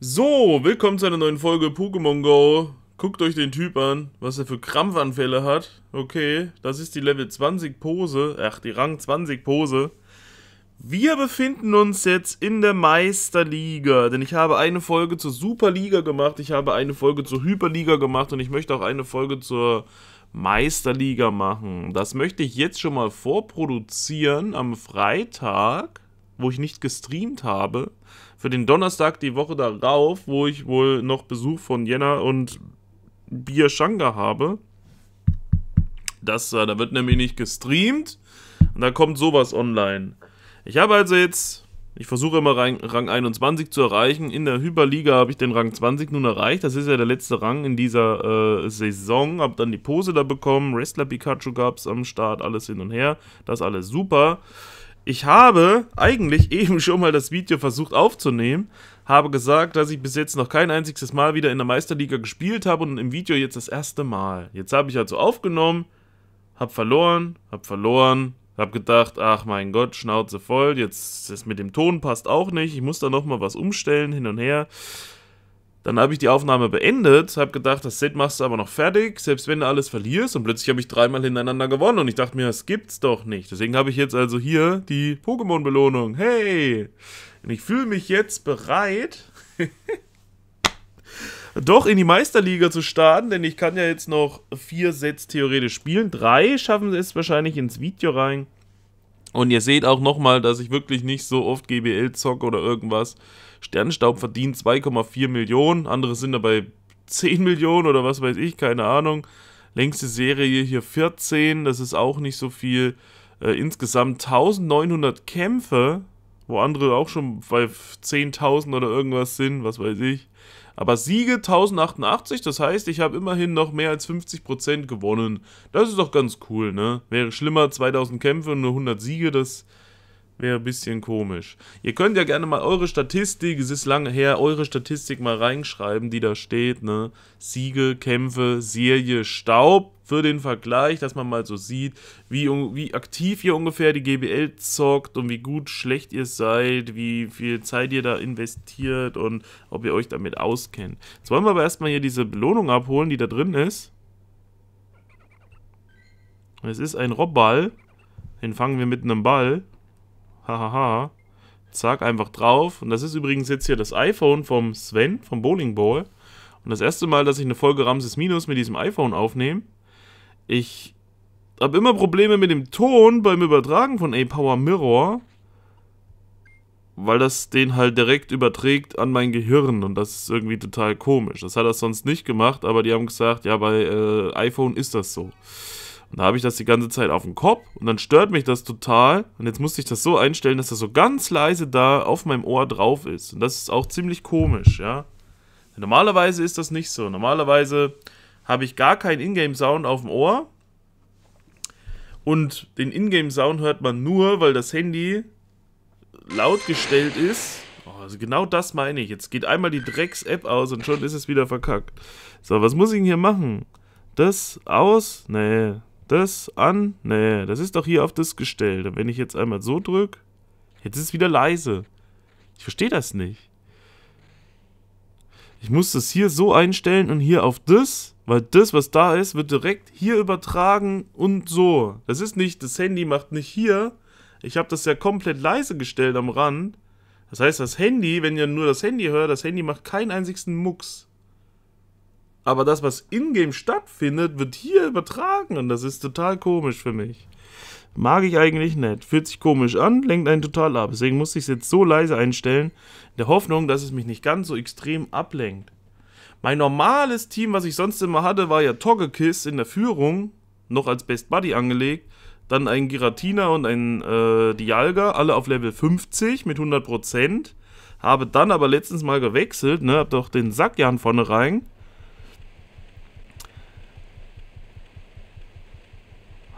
So, willkommen zu einer neuen Folge Pokémon Go. Guckt euch den Typ an, was er für Krampfanfälle hat. Okay, das ist die Level 20 Pose, ach, die Rang 20 Pose. Wir befinden uns jetzt in der Meisterliga, denn ich habe eine Folge zur Superliga gemacht, ich habe eine Folge zur Hyperliga gemacht und ich möchte auch eine Folge zur Meisterliga machen. Das möchte ich jetzt schon mal vorproduzieren am Freitag, wo ich nicht gestreamt habe für den Donnerstag die Woche darauf, wo ich wohl noch Besuch von Jenna und Bier Shanga habe. Das, äh, da wird nämlich nicht gestreamt und da kommt sowas online. Ich habe also jetzt, ich versuche immer Rang, Rang 21 zu erreichen. In der Hyperliga habe ich den Rang 20 nun erreicht. Das ist ja der letzte Rang in dieser äh, Saison. Habe dann die Pose da bekommen. Wrestler Pikachu gab es am Start, alles hin und her. Das alles super. Ich habe eigentlich eben schon mal das Video versucht aufzunehmen, habe gesagt, dass ich bis jetzt noch kein einziges Mal wieder in der Meisterliga gespielt habe und im Video jetzt das erste Mal. Jetzt habe ich also aufgenommen, habe verloren, habe verloren, habe gedacht, ach mein Gott, Schnauze voll, jetzt das mit dem Ton passt auch nicht, ich muss da nochmal was umstellen, hin und her. Dann habe ich die Aufnahme beendet, habe gedacht, das Set machst du aber noch fertig, selbst wenn du alles verlierst. Und plötzlich habe ich dreimal hintereinander gewonnen und ich dachte mir, das gibt's doch nicht. Deswegen habe ich jetzt also hier die Pokémon-Belohnung. Hey! Und ich fühle mich jetzt bereit, doch in die Meisterliga zu starten, denn ich kann ja jetzt noch vier Sets theoretisch spielen. Drei schaffen es wahrscheinlich ins Video rein. Und ihr seht auch nochmal, dass ich wirklich nicht so oft GBL zocke oder irgendwas. Sternstaub verdient 2,4 Millionen, andere sind dabei 10 Millionen oder was weiß ich, keine Ahnung. Längste Serie hier 14, das ist auch nicht so viel. Äh, insgesamt 1900 Kämpfe, wo andere auch schon bei 10.000 oder irgendwas sind, was weiß ich. Aber Siege 1088, das heißt, ich habe immerhin noch mehr als 50% gewonnen. Das ist doch ganz cool, ne? Wäre schlimmer, 2000 Kämpfe und nur 100 Siege, das wäre ein bisschen komisch. Ihr könnt ja gerne mal eure Statistik, es ist lange her, eure Statistik mal reinschreiben, die da steht, ne? Siege, Kämpfe, Serie, Staub für den Vergleich, dass man mal so sieht, wie, wie aktiv ihr ungefähr die GBL zockt und wie gut, schlecht ihr seid, wie viel Zeit ihr da investiert und ob ihr euch damit auskennt. Jetzt wollen wir aber erstmal hier diese Belohnung abholen, die da drin ist. Es ist ein Robball. Den fangen wir mit einem Ball. Hahaha. Ha, ha. Zack, einfach drauf. Und das ist übrigens jetzt hier das iPhone vom Sven, vom Bowling Ball. Und das erste Mal, dass ich eine Folge Ramses Minus mit diesem iPhone aufnehme. Ich habe immer Probleme mit dem Ton beim Übertragen von A-Power Mirror, weil das den halt direkt überträgt an mein Gehirn und das ist irgendwie total komisch. Das hat er sonst nicht gemacht, aber die haben gesagt, ja, bei äh, iPhone ist das so. Und da habe ich das die ganze Zeit auf dem Kopf und dann stört mich das total. Und jetzt musste ich das so einstellen, dass das so ganz leise da auf meinem Ohr drauf ist. Und das ist auch ziemlich komisch, ja. Normalerweise ist das nicht so. Normalerweise habe ich gar keinen Ingame-Sound auf dem Ohr. Und den Ingame-Sound hört man nur, weil das Handy laut gestellt ist. Oh, also genau das meine ich. Jetzt geht einmal die Drecks-App aus und schon ist es wieder verkackt. So, was muss ich denn hier machen? Das aus? Nee. Das an? Nee. Das ist doch hier auf das gestellt. wenn ich jetzt einmal so drücke, jetzt ist es wieder leise. Ich verstehe das nicht ich muss das hier so einstellen und hier auf das, weil das, was da ist, wird direkt hier übertragen und so. Das ist nicht, das Handy macht nicht hier. Ich habe das ja komplett leise gestellt am Rand. Das heißt, das Handy, wenn ihr nur das Handy hört, das Handy macht keinen einzigsten Mucks. Aber das, was in-game stattfindet, wird hier übertragen und das ist total komisch für mich. Mag ich eigentlich nicht. Fühlt sich komisch an, lenkt einen total ab. Deswegen musste ich es jetzt so leise einstellen, in der Hoffnung, dass es mich nicht ganz so extrem ablenkt. Mein normales Team, was ich sonst immer hatte, war ja Togekiss in der Führung, noch als Best Buddy angelegt. Dann ein Giratina und ein äh, Dialga, alle auf Level 50 mit 100%. Habe dann aber letztens mal gewechselt, ne, hab doch den Sackjan vorne rein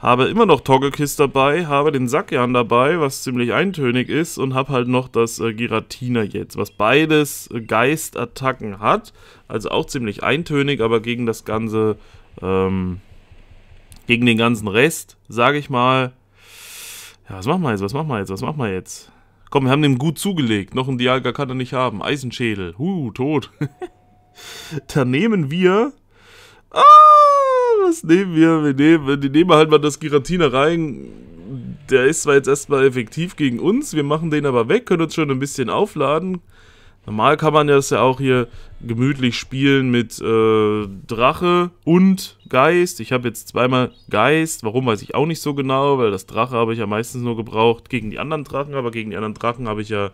Habe immer noch Togekiss dabei, habe den Sackjan dabei, was ziemlich eintönig ist und habe halt noch das äh, Giratina jetzt, was beides äh, Geistattacken hat. Also auch ziemlich eintönig, aber gegen das ganze, ähm, gegen den ganzen Rest, sage ich mal. Ja, was machen wir jetzt, was machen wir jetzt, was machen wir jetzt? Komm, wir haben dem gut zugelegt. Noch ein Dialga kann er nicht haben. Eisenschädel. Huh, tot. da nehmen wir... Ah! was nehmen wir? Wir nehmen, die nehmen halt mal das Giratina rein. Der ist zwar jetzt erstmal effektiv gegen uns, wir machen den aber weg, können uns schon ein bisschen aufladen. Normal kann man das ja auch hier gemütlich spielen mit äh, Drache und Geist. Ich habe jetzt zweimal Geist, warum weiß ich auch nicht so genau, weil das Drache habe ich ja meistens nur gebraucht gegen die anderen Drachen, aber gegen die anderen Drachen habe ich ja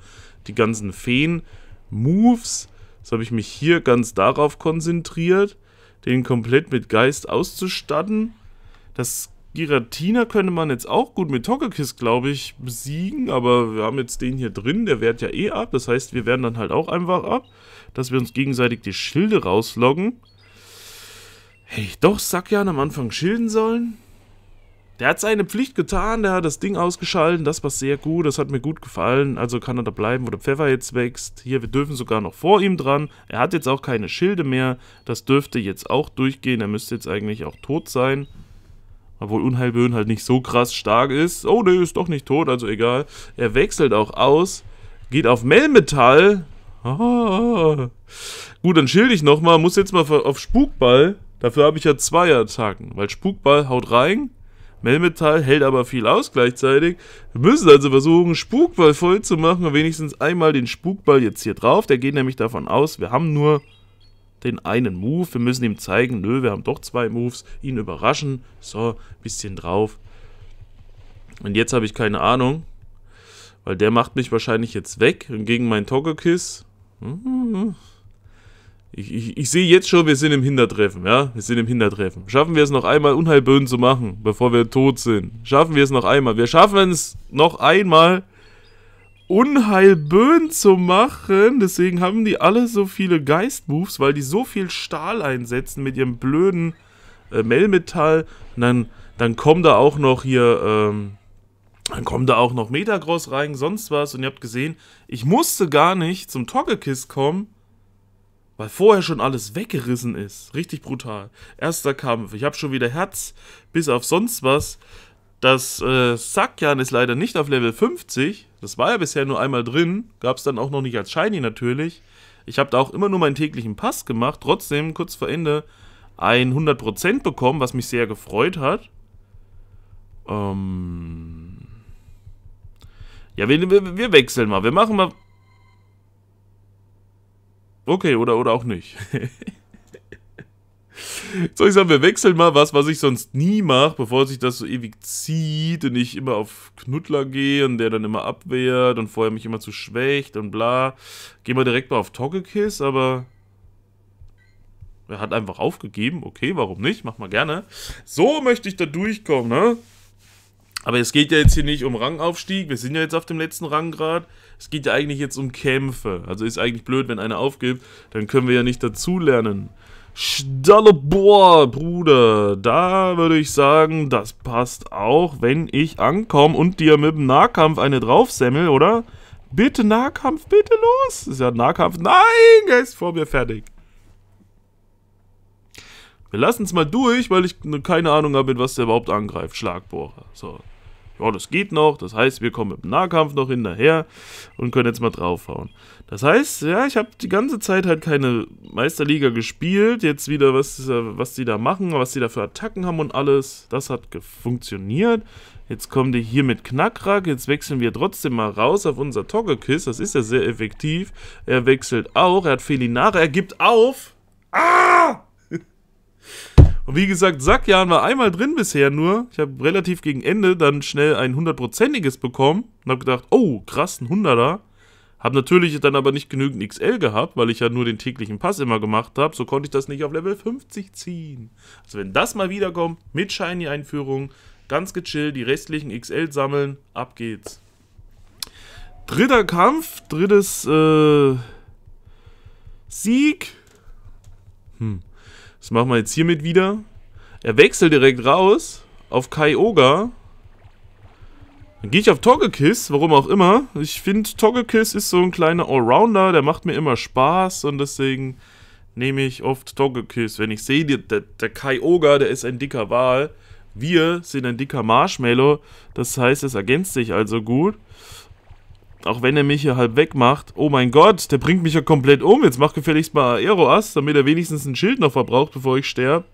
die ganzen Feen-Moves. Jetzt habe ich mich hier ganz darauf konzentriert den komplett mit Geist auszustatten. Das Giratina könnte man jetzt auch gut mit Togekiss, glaube ich, besiegen, aber wir haben jetzt den hier drin, der wehrt ja eh ab, das heißt, wir werden dann halt auch einfach ab, dass wir uns gegenseitig die Schilde rausloggen. Hätte ich doch Sackjan am Anfang schilden sollen? Der hat seine Pflicht getan, der hat das Ding ausgeschalten, das war sehr gut, das hat mir gut gefallen. Also kann er da bleiben, wo der Pfeffer jetzt wächst. Hier, wir dürfen sogar noch vor ihm dran. Er hat jetzt auch keine Schilde mehr, das dürfte jetzt auch durchgehen. Er müsste jetzt eigentlich auch tot sein. Obwohl Unheilböen halt nicht so krass stark ist. Oh, der ist doch nicht tot, also egal. Er wechselt auch aus, geht auf Melmetall. Ah. Gut, dann schilde ich nochmal, muss jetzt mal auf Spukball. Dafür habe ich ja zwei Attacken, weil Spukball haut rein, Melmetal hält aber viel aus gleichzeitig. Wir müssen also versuchen, Spukball voll zu machen und wenigstens einmal den Spukball jetzt hier drauf. Der geht nämlich davon aus, wir haben nur den einen Move. Wir müssen ihm zeigen, nö, wir haben doch zwei Moves. Ihn überraschen. So, bisschen drauf. Und jetzt habe ich keine Ahnung, weil der macht mich wahrscheinlich jetzt weg und gegen meinen Togekiss. Mhm ich, ich, ich sehe jetzt schon, wir sind im Hintertreffen, ja? Wir sind im Hintertreffen. Schaffen wir es noch einmal, Unheilböen zu machen, bevor wir tot sind? Schaffen wir es noch einmal? Wir schaffen es noch einmal, Unheilböen zu machen. Deswegen haben die alle so viele Geistmoves, weil die so viel Stahl einsetzen mit ihrem blöden äh, Melmetall. Und dann, dann kommen da auch noch hier, ähm, dann kommen da auch noch Metagross rein, sonst was. Und ihr habt gesehen, ich musste gar nicht zum Toggekiss kommen weil vorher schon alles weggerissen ist. Richtig brutal. Erster Kampf. Ich habe schon wieder Herz, bis auf sonst was. Das äh, Sakyan ist leider nicht auf Level 50. Das war ja bisher nur einmal drin. Gab es dann auch noch nicht als Shiny natürlich. Ich habe da auch immer nur meinen täglichen Pass gemacht. Trotzdem, kurz vor Ende, ein 100% bekommen, was mich sehr gefreut hat. Ähm. Ja, wir, wir, wir wechseln mal. Wir machen mal Okay, oder, oder auch nicht. so, ich sag, wir wechseln mal was, was ich sonst nie mache, bevor sich das so ewig zieht und ich immer auf Knuddler gehe und der dann immer abwehrt und vorher mich immer zu schwächt und bla. Gehen wir direkt mal auf Togekiss, aber er hat einfach aufgegeben. Okay, warum nicht? Mach mal gerne. So möchte ich da durchkommen, ne? Aber es geht ja jetzt hier nicht um Rangaufstieg. Wir sind ja jetzt auf dem letzten Ranggrad. Es geht ja eigentlich jetzt um Kämpfe. Also ist eigentlich blöd, wenn einer aufgibt. Dann können wir ja nicht dazulernen. Stallebohr, Bruder. Da würde ich sagen, das passt auch, wenn ich ankomme und dir mit dem Nahkampf eine draufsemmel, oder? Bitte Nahkampf, bitte los. Ist ja Nahkampf. Nein, er ist vor mir fertig. Wir lassen es mal durch, weil ich keine Ahnung habe, mit was der überhaupt angreift. Schlagbohrer. So ja, das geht noch. Das heißt, wir kommen mit dem Nahkampf noch hinterher und können jetzt mal draufhauen. Das heißt, ja, ich habe die ganze Zeit halt keine Meisterliga gespielt. Jetzt wieder, was, was die da machen, was die da für Attacken haben und alles. Das hat funktioniert. Jetzt kommen die hier mit Knackrack. Jetzt wechseln wir trotzdem mal raus auf unser Togekiss. Das ist ja sehr effektiv. Er wechselt auch. Er hat Felinare. Er gibt auf. Ah! Und wie gesagt, Sackjan war einmal drin bisher nur. Ich habe relativ gegen Ende dann schnell ein hundertprozentiges bekommen und habe gedacht, oh, krass, ein Hunderter. Habe natürlich dann aber nicht genügend XL gehabt, weil ich ja nur den täglichen Pass immer gemacht habe. So konnte ich das nicht auf Level 50 ziehen. Also wenn das mal wiederkommt, mit Shiny-Einführung, ganz gechillt, die restlichen XL sammeln, ab geht's. Dritter Kampf, drittes äh, Sieg. Hm. Das machen wir jetzt hiermit wieder. Er wechselt direkt raus auf Kyogre. Dann gehe ich auf Togekiss, warum auch immer. Ich finde, Togekiss ist so ein kleiner Allrounder, der macht mir immer Spaß und deswegen nehme ich oft Togekiss. Wenn ich sehe, der, der Kyogre, der ist ein dicker Wal. Wir sind ein dicker Marshmallow. Das heißt, es ergänzt sich also gut. Auch wenn er mich hier halb wegmacht. Oh mein Gott, der bringt mich ja komplett um. Jetzt mach gefälligst mal Aeroas, damit er wenigstens ein Schild noch verbraucht, bevor ich sterbe.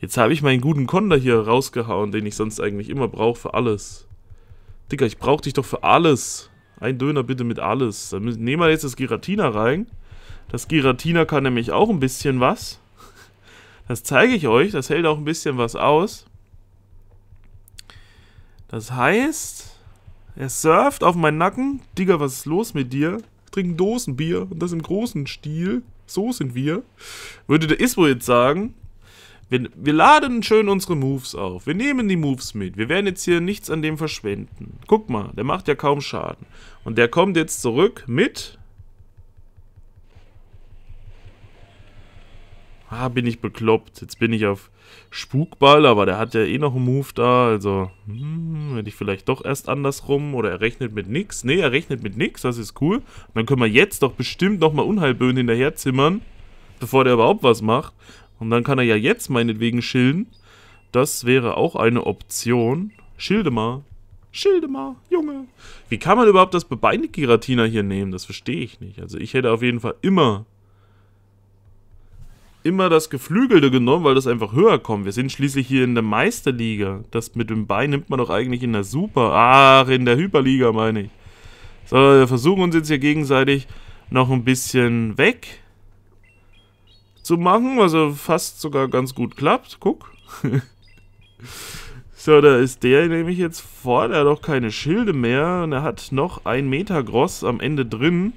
Jetzt habe ich meinen guten Konda hier rausgehauen, den ich sonst eigentlich immer brauche für alles. Digga, ich brauche dich doch für alles. Ein Döner bitte mit alles. Dann nehmen wir jetzt das Giratina rein. Das Giratina kann nämlich auch ein bisschen was. Das zeige ich euch. Das hält auch ein bisschen was aus. Das heißt, er surft auf meinen Nacken. Digga, was ist los mit dir? Trinken Dosenbier und das im großen Stil. So sind wir. Würde der Ispo jetzt sagen, wir, wir, laden schön unsere Moves auf. Wir nehmen die Moves mit. Wir werden jetzt hier nichts an dem verschwenden. Guck mal, der macht ja kaum Schaden. Und der kommt jetzt zurück mit... Ah, bin ich bekloppt. Jetzt bin ich auf Spukball, aber der hat ja eh noch einen Move da, also hm, hätte ich vielleicht doch erst andersrum oder er rechnet mit nix. Ne, er rechnet mit nix, das ist cool. Und dann können wir jetzt doch bestimmt nochmal Unheilböen hinterher zimmern, bevor der überhaupt was macht. Und dann kann er ja jetzt meinetwegen schilden. Das wäre auch eine Option. Schilde mal. Schilde mal, Junge. Wie kann man überhaupt das bebeinigte Giratina hier nehmen? Das verstehe ich nicht. Also ich hätte auf jeden Fall immer immer das Geflügelte genommen, weil das einfach höher kommt. Wir sind schließlich hier in der Meisterliga. Das mit dem Bein nimmt man doch eigentlich in der Super. Ach, in der Hyperliga meine ich. So, wir versuchen uns jetzt hier gegenseitig noch ein bisschen weg zu machen, was also fast sogar ganz gut klappt. Guck. so, da ist der nämlich jetzt vor. Der hat auch keine Schilde mehr. Und er hat noch ein Meter groß am Ende drin.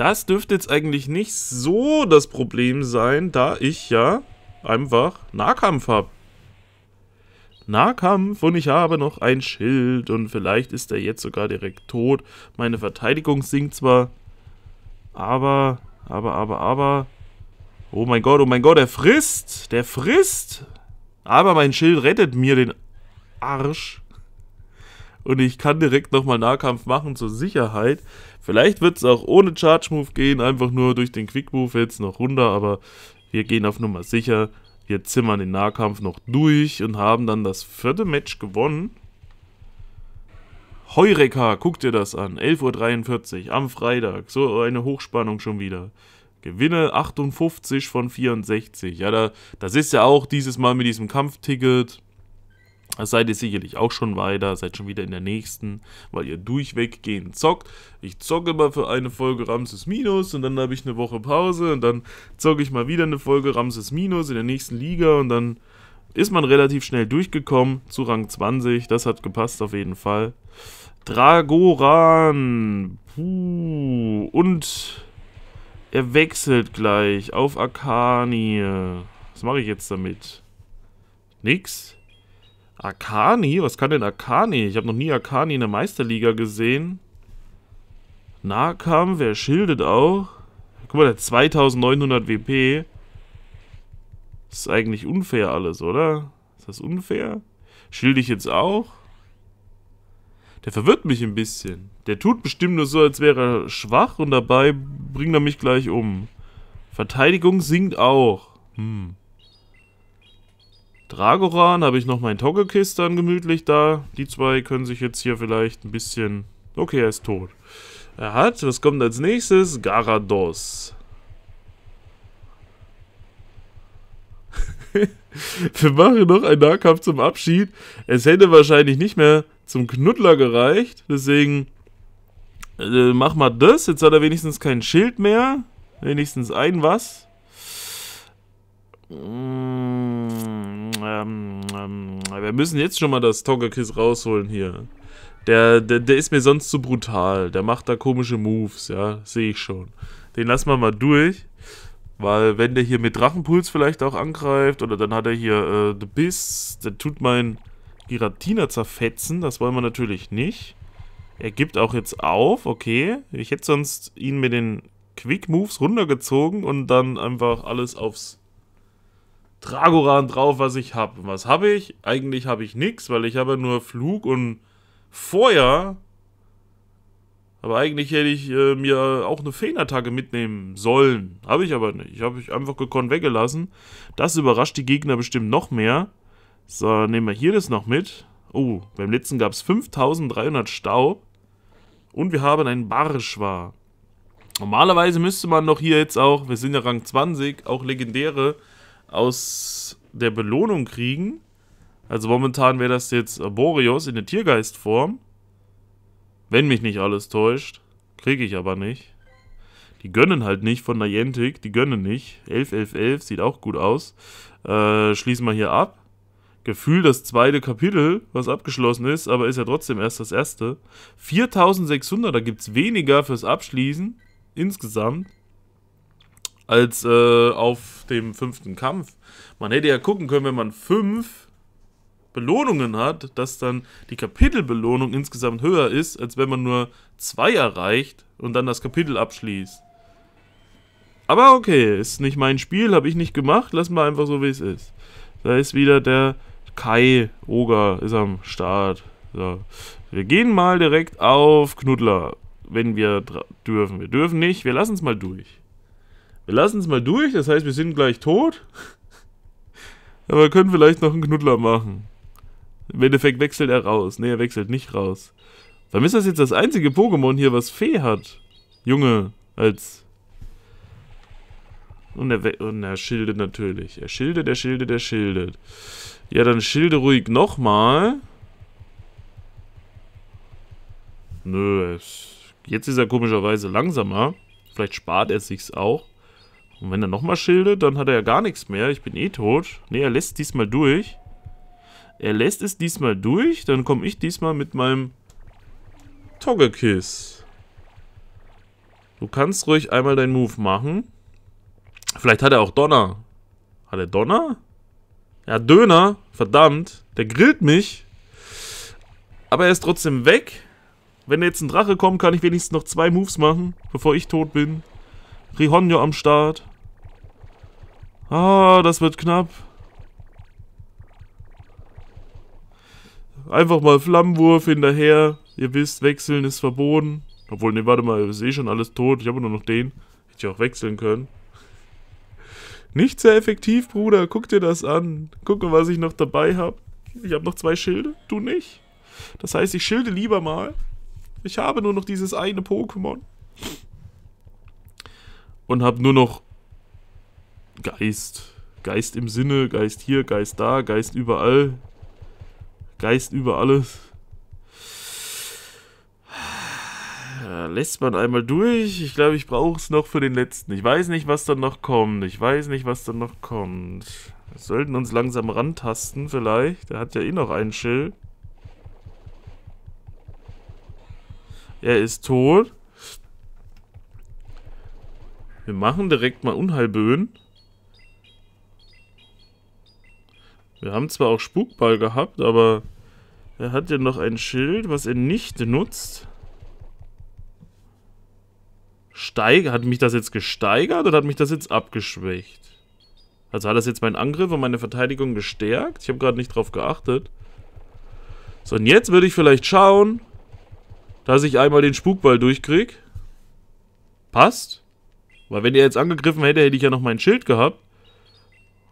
Das dürfte jetzt eigentlich nicht so das Problem sein, da ich ja einfach Nahkampf habe. Nahkampf und ich habe noch ein Schild und vielleicht ist er jetzt sogar direkt tot. Meine Verteidigung sinkt zwar, aber, aber, aber, aber... Oh mein Gott, oh mein Gott, der frisst, der frisst! Aber mein Schild rettet mir den Arsch und ich kann direkt nochmal Nahkampf machen zur Sicherheit. Vielleicht wird es auch ohne Charge Move gehen, einfach nur durch den Quick Move jetzt noch runter, aber wir gehen auf Nummer sicher. Wir zimmern den Nahkampf noch durch und haben dann das vierte Match gewonnen. Heureka, guck dir das an. 11.43 Uhr am Freitag. So eine Hochspannung schon wieder. Gewinne 58 von 64. Ja, da, das ist ja auch dieses Mal mit diesem Kampfticket das seid ihr sicherlich auch schon weiter, seid schon wieder in der nächsten, weil ihr durchweg gehen zockt. Ich zocke mal für eine Folge Ramses Minus und dann habe ich eine Woche Pause und dann zocke ich mal wieder eine Folge Ramses Minus in der nächsten Liga und dann ist man relativ schnell durchgekommen zu Rang 20. Das hat gepasst auf jeden Fall. Dragoran. Puh. Und er wechselt gleich auf Akani. Was mache ich jetzt damit? Nix? Akani? Was kann denn Akani? Ich habe noch nie Akani in der Meisterliga gesehen. Nahkampf, wer schildet auch? Guck mal, der 2900 WP. Das ist eigentlich unfair alles, oder? Ist das unfair? Schilde ich jetzt auch? Der verwirrt mich ein bisschen. Der tut bestimmt nur so, als wäre er schwach und dabei bringt er mich gleich um. Verteidigung sinkt auch. Hm. Dragoran habe ich noch meinen Togekiss dann gemütlich da. Die zwei können sich jetzt hier vielleicht ein bisschen... Okay, er ist tot. Er hat, was kommt als nächstes? Garados. Wir machen noch einen Nahkampf zum Abschied. Es hätte wahrscheinlich nicht mehr zum Knuddler gereicht. Deswegen äh, mach mal das. Jetzt hat er wenigstens kein Schild mehr. Wenigstens ein was. Mmh ähm, ähm, wir müssen jetzt schon mal das Togekis rausholen hier. Der, der, der ist mir sonst zu brutal. Der macht da komische Moves, ja. Sehe ich schon. Den lassen wir mal durch. Weil wenn der hier mit Drachenpuls vielleicht auch angreift, oder dann hat er hier äh, The Biss, der tut mein Giratina zerfetzen. Das wollen wir natürlich nicht. Er gibt auch jetzt auf, okay. Ich hätte sonst ihn mit den Quick Moves runtergezogen und dann einfach alles aufs Dragoran drauf, was ich habe. Was habe ich? Eigentlich habe ich nichts, weil ich habe nur Flug und Feuer. Aber eigentlich hätte ich äh, mir auch eine Feenattacke mitnehmen sollen. Habe ich aber nicht. Ich habe ich einfach gekonnt weggelassen. Das überrascht die Gegner bestimmt noch mehr. So, nehmen wir hier das noch mit. Oh, beim letzten gab es 5300 Staub. Und wir haben einen Barschwar. Normalerweise müsste man noch hier jetzt auch, wir sind ja Rang 20, auch legendäre aus der Belohnung kriegen. Also momentan wäre das jetzt äh, Boreos in der Tiergeistform. Wenn mich nicht alles täuscht. Kriege ich aber nicht. Die gönnen halt nicht von Niantic, die gönnen nicht. 11, 11, 11, sieht auch gut aus. Äh, schließen wir hier ab. Gefühl das zweite Kapitel, was abgeschlossen ist, aber ist ja trotzdem erst das erste. 4600, da gibt es weniger fürs Abschließen insgesamt als äh, auf dem fünften Kampf. Man hätte ja gucken können, wenn man fünf Belohnungen hat, dass dann die Kapitelbelohnung insgesamt höher ist, als wenn man nur zwei erreicht und dann das Kapitel abschließt. Aber okay, ist nicht mein Spiel, habe ich nicht gemacht, lassen wir einfach so, wie es ist. Da ist wieder der Kai Oger, ist am Start. So. Wir gehen mal direkt auf Knuddler, wenn wir dürfen. Wir dürfen nicht, wir lassen es mal durch. Wir lassen es mal durch, das heißt, wir sind gleich tot. Aber wir können vielleicht noch einen Knuddler machen. Im Endeffekt wechselt er raus. Ne, er wechselt nicht raus. Warum ist das jetzt das einzige Pokémon hier, was Fee hat? Junge, als... Und er, und er schildet natürlich. Er schildet, er schildet, er schildet. Ja, dann schilde ruhig nochmal. Nö, jetzt ist er komischerweise langsamer. Vielleicht spart er sich's auch. Und wenn er nochmal schildert, dann hat er ja gar nichts mehr. Ich bin eh tot. Ne, er lässt diesmal durch. Er lässt es diesmal durch. Dann komme ich diesmal mit meinem Togekiss. Du kannst ruhig einmal deinen Move machen. Vielleicht hat er auch Donner. Hat er Donner? Ja, Döner. Verdammt. Der grillt mich. Aber er ist trotzdem weg. Wenn jetzt ein Drache kommt, kann ich wenigstens noch zwei Moves machen, bevor ich tot bin. Rihonjo am Start. Ah, das wird knapp. Einfach mal Flammenwurf hinterher. Ihr wisst, wechseln ist verboten. Obwohl, ne, warte mal, ich sehe schon alles tot. Ich habe nur noch den. Hätte ich auch wechseln können. Nicht sehr effektiv, Bruder. Guck dir das an. Gucke, was ich noch dabei habe. Ich habe noch zwei Schilde. Du nicht. Das heißt, ich schilde lieber mal. Ich habe nur noch dieses eine Pokémon. Und habe nur noch Geist. Geist im Sinne, Geist hier, Geist da, Geist überall. Geist über alles. Lässt man einmal durch. Ich glaube, ich brauche es noch für den letzten. Ich weiß nicht, was dann noch kommt. Ich weiß nicht, was dann noch kommt. Wir sollten uns langsam rantasten, vielleicht. Der hat ja eh noch einen Schild. Er ist tot. Wir machen direkt mal Unheilböen. Wir haben zwar auch Spukball gehabt, aber er hat ja noch ein Schild, was er nicht nutzt. Steiger, hat mich das jetzt gesteigert oder hat mich das jetzt abgeschwächt? Also hat das jetzt meinen Angriff und meine Verteidigung gestärkt? Ich habe gerade nicht drauf geachtet. So, und jetzt würde ich vielleicht schauen, dass ich einmal den Spukball durchkrieg. Passt. Weil wenn er jetzt angegriffen hätte, hätte ich ja noch mein Schild gehabt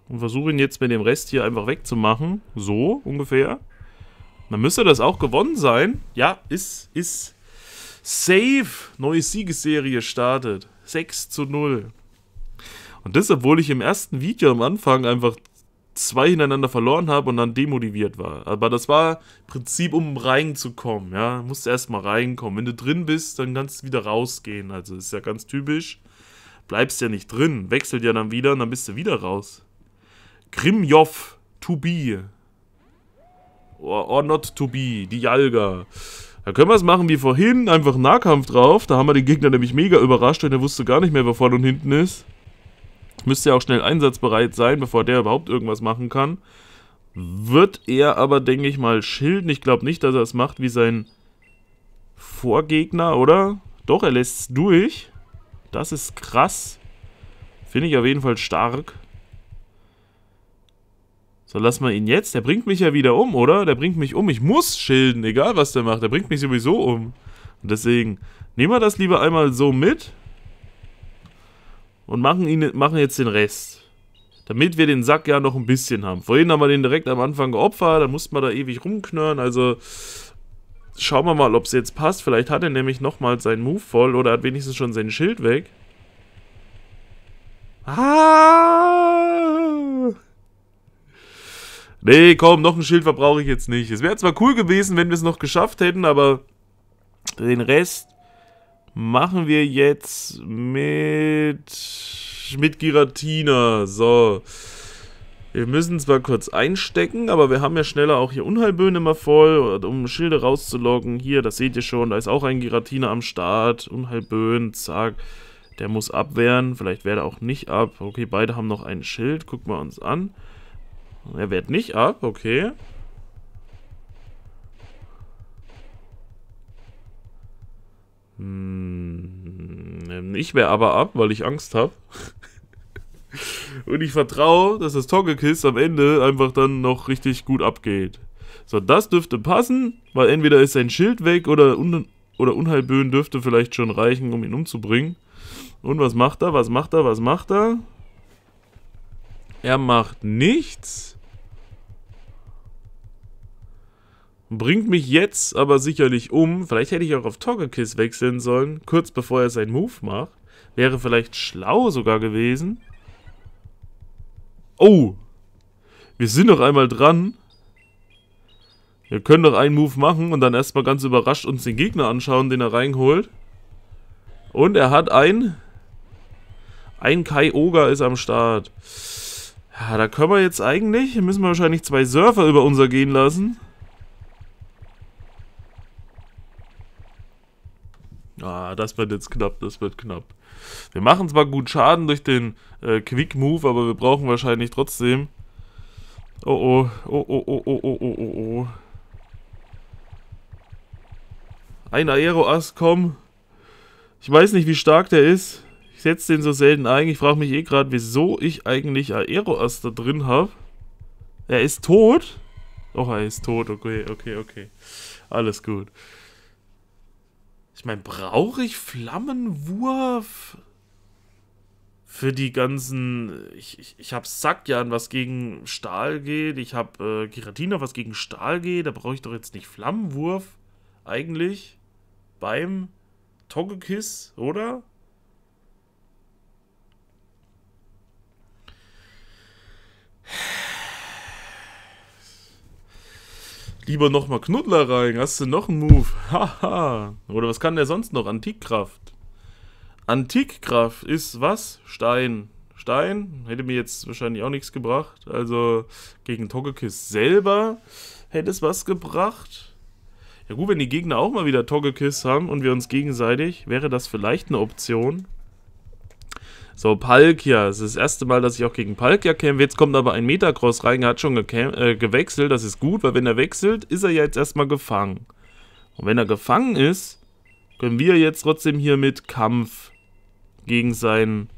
und versuche ihn jetzt mit dem Rest hier einfach wegzumachen. So ungefähr. Dann müsste das auch gewonnen sein. Ja, ist, ist safe. Neue Siegesserie startet. 6 zu 0. Und das, obwohl ich im ersten Video am Anfang einfach zwei hintereinander verloren habe und dann demotiviert war. Aber das war im Prinzip, um reinzukommen. Ja, musst erstmal reinkommen. Wenn du drin bist, dann kannst du wieder rausgehen. Also ist ja ganz typisch. Bleibst ja nicht drin, wechselt ja dann wieder und dann bist du wieder raus. Grimjow to be. Or, or not to be. Die Jalga. Da können wir es machen wie vorhin. Einfach Nahkampf drauf. Da haben wir den Gegner nämlich mega überrascht, denn er wusste gar nicht mehr, wer vorne und hinten ist. Müsste ja auch schnell einsatzbereit sein, bevor der überhaupt irgendwas machen kann. Wird er aber, denke ich mal, schilden. Ich glaube nicht, dass er es macht wie sein Vorgegner, oder? Doch, er lässt es durch. Das ist krass. Finde ich auf jeden Fall stark. So, lass mal ihn jetzt. Der bringt mich ja wieder um, oder? Der bringt mich um. Ich muss schilden, egal was der macht. Der bringt mich sowieso um. Und deswegen nehmen wir das lieber einmal so mit. Und machen, ihn, machen jetzt den Rest. Damit wir den Sack ja noch ein bisschen haben. Vorhin haben wir den direkt am Anfang geopfert. Dann mussten wir da ewig rumknurren. Also schauen wir mal, ob es jetzt passt. Vielleicht hat er nämlich nochmal seinen Move voll. Oder hat wenigstens schon sein Schild weg. Ah! Nee, komm, noch ein Schild verbrauche ich jetzt nicht. Es wäre zwar cool gewesen, wenn wir es noch geschafft hätten, aber den Rest machen wir jetzt mit, mit Giratina. So. Wir müssen zwar kurz einstecken, aber wir haben ja schneller auch hier Unheilböen immer voll, um Schilde rauszuloggen. Hier, das seht ihr schon, da ist auch ein Giratina am Start. Unheilböen, zack. Der muss abwehren, vielleicht wäre er auch nicht ab. Okay, beide haben noch ein Schild, gucken wir uns an. Er wehrt nicht ab, okay. Hm, ich wehr aber ab, weil ich Angst habe. Und ich vertraue, dass das Toggekiss am Ende einfach dann noch richtig gut abgeht. So, das dürfte passen, weil entweder ist sein Schild weg oder, un oder Unheilböen dürfte vielleicht schon reichen, um ihn umzubringen. Und was macht er? Was macht er? Was macht er? Er macht nichts. Bringt mich jetzt aber sicherlich um. Vielleicht hätte ich auch auf Togekiss wechseln sollen, kurz bevor er seinen Move macht. Wäre vielleicht schlau sogar gewesen. Oh! Wir sind noch einmal dran. Wir können noch einen Move machen und dann erstmal ganz überrascht uns den Gegner anschauen, den er reinholt. Und er hat ein... Ein Kai Oga ist am Start. Ja, da können wir jetzt eigentlich... Müssen wir wahrscheinlich zwei Surfer über unser gehen lassen. Ah, das wird jetzt knapp, das wird knapp. Wir machen zwar gut Schaden durch den äh, Quick Move, aber wir brauchen wahrscheinlich trotzdem. Oh oh, oh oh, oh oh, oh oh, oh oh. Ein Aeroast, komm. Ich weiß nicht, wie stark der ist. Ich setze den so selten ein. Ich frage mich eh gerade, wieso ich eigentlich Aeroast da drin habe. Er ist tot? Oh, er ist tot. Okay, okay, okay. Alles gut. Ich meine, brauche ich Flammenwurf? Für die ganzen. Ich, ich, ich habe Sackjan, was gegen Stahl geht. Ich habe äh, Giratina, was gegen Stahl geht. Da brauche ich doch jetzt nicht Flammenwurf. Eigentlich. Beim Togekiss, oder? Ja. Lieber nochmal Knuddler rein. Hast du noch einen Move? Haha. Oder was kann der sonst noch? Antikkraft. Antikkraft ist was? Stein. Stein hätte mir jetzt wahrscheinlich auch nichts gebracht. Also gegen Togekiss selber hätte es was gebracht. Ja gut, wenn die Gegner auch mal wieder Togekiss haben und wir uns gegenseitig, wäre das vielleicht eine Option. So, Palkia. Das ist das erste Mal, dass ich auch gegen Palkia kämpfe. Jetzt kommt aber ein Metacross rein. Er hat schon äh, gewechselt. Das ist gut, weil wenn er wechselt, ist er ja jetzt erstmal gefangen. Und wenn er gefangen ist, können wir jetzt trotzdem hier mit Kampf gegen seinen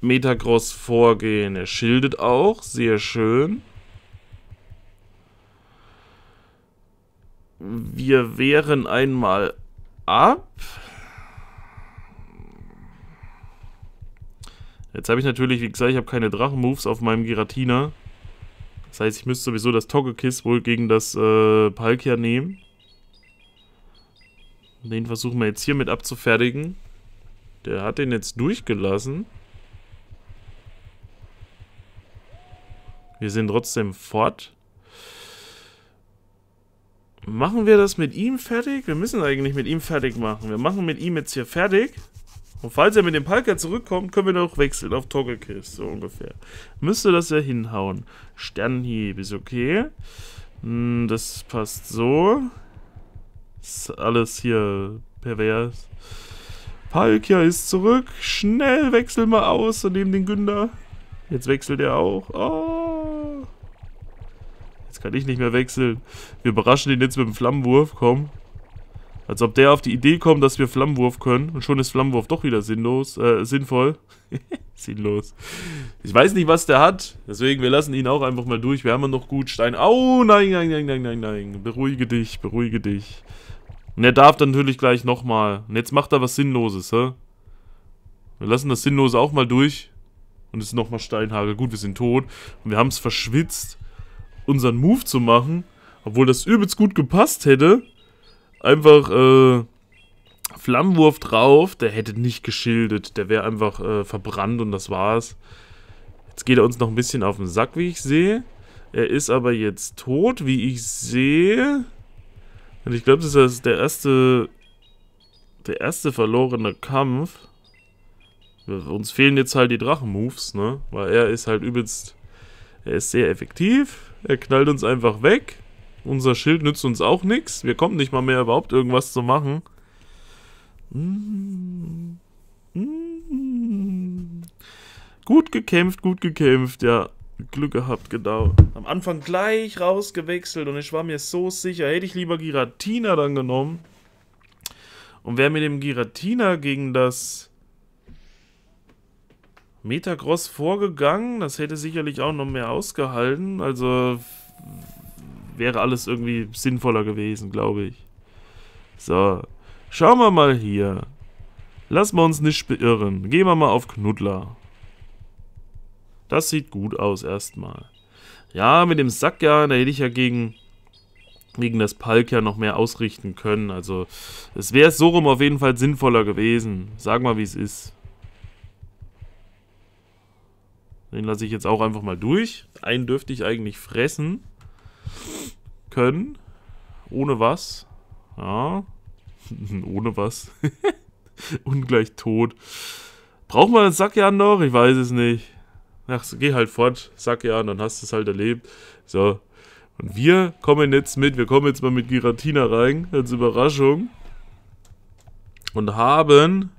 Metacross vorgehen. Er schildet auch. Sehr schön. Wir wehren einmal ab. Jetzt habe ich natürlich, wie gesagt, ich habe keine Drachenmoves auf meinem Giratina. Das heißt, ich müsste sowieso das Togekiss wohl gegen das äh, Palkia nehmen. Den versuchen wir jetzt hiermit abzufertigen. Der hat den jetzt durchgelassen. Wir sind trotzdem fort. Machen wir das mit ihm fertig? Wir müssen eigentlich mit ihm fertig machen. Wir machen mit ihm jetzt hier fertig. Und falls er mit dem Palker zurückkommt, können wir noch wechseln auf Togglekiss, so ungefähr. Müsste das ja hinhauen. Sternenhieb ist okay. Hm, das passt so. Ist alles hier pervers. Palkia ist zurück. Schnell wechsel mal aus und nehmen den Günder. Jetzt wechselt er auch. Oh. Jetzt kann ich nicht mehr wechseln. Wir überraschen ihn jetzt mit dem Flammenwurf. Komm. Als ob der auf die Idee kommt, dass wir Flammenwurf können. Und schon ist Flammenwurf doch wieder sinnlos, äh, sinnvoll. sinnlos. Ich weiß nicht, was der hat. Deswegen, wir lassen ihn auch einfach mal durch. Wir haben ja noch gut Stein. Oh, nein, nein, nein, nein, nein, nein. Beruhige dich, beruhige dich. Und er darf dann natürlich gleich nochmal. Und jetzt macht er was Sinnloses, hä? Wir lassen das Sinnlose auch mal durch. Und es ist nochmal Steinhagel. Gut, wir sind tot. Und wir haben es verschwitzt, unseren Move zu machen. Obwohl das übelst gut gepasst hätte einfach äh, Flammenwurf drauf. Der hätte nicht geschildert, Der wäre einfach äh, verbrannt und das war's. Jetzt geht er uns noch ein bisschen auf den Sack, wie ich sehe. Er ist aber jetzt tot, wie ich sehe. Und ich glaube, das ist der erste, der erste verlorene Kampf. Uns fehlen jetzt halt die Drachen-Moves, ne? Weil er ist halt übelst... Er ist sehr effektiv. Er knallt uns einfach weg. Unser Schild nützt uns auch nichts. Wir kommen nicht mal mehr überhaupt irgendwas zu machen. Gut gekämpft, gut gekämpft, ja. Glück gehabt, genau. Am Anfang gleich rausgewechselt und ich war mir so sicher, hätte ich lieber Giratina dann genommen. Und wäre mit dem Giratina gegen das Metagross vorgegangen, das hätte sicherlich auch noch mehr ausgehalten. Also wäre alles irgendwie sinnvoller gewesen, glaube ich. So, schauen wir mal hier. Lassen wir uns nicht beirren. Gehen wir mal auf Knuddler. Das sieht gut aus erstmal. Ja, mit dem Sack ja, da hätte ich ja gegen, gegen das Palk ja noch mehr ausrichten können. Also, es wäre so rum auf jeden Fall sinnvoller gewesen. Sag mal, wie es ist. Den lasse ich jetzt auch einfach mal durch. Einen dürfte ich eigentlich fressen können. Ohne was. Ja. Ohne was. Ungleich tot. Brauchen wir den Sackjahren noch? Ich weiß es nicht. Ach, geh halt fort, Sackjahren, dann hast du es halt erlebt. So. Und wir kommen jetzt mit, wir kommen jetzt mal mit Giratina rein, als Überraschung. Und haben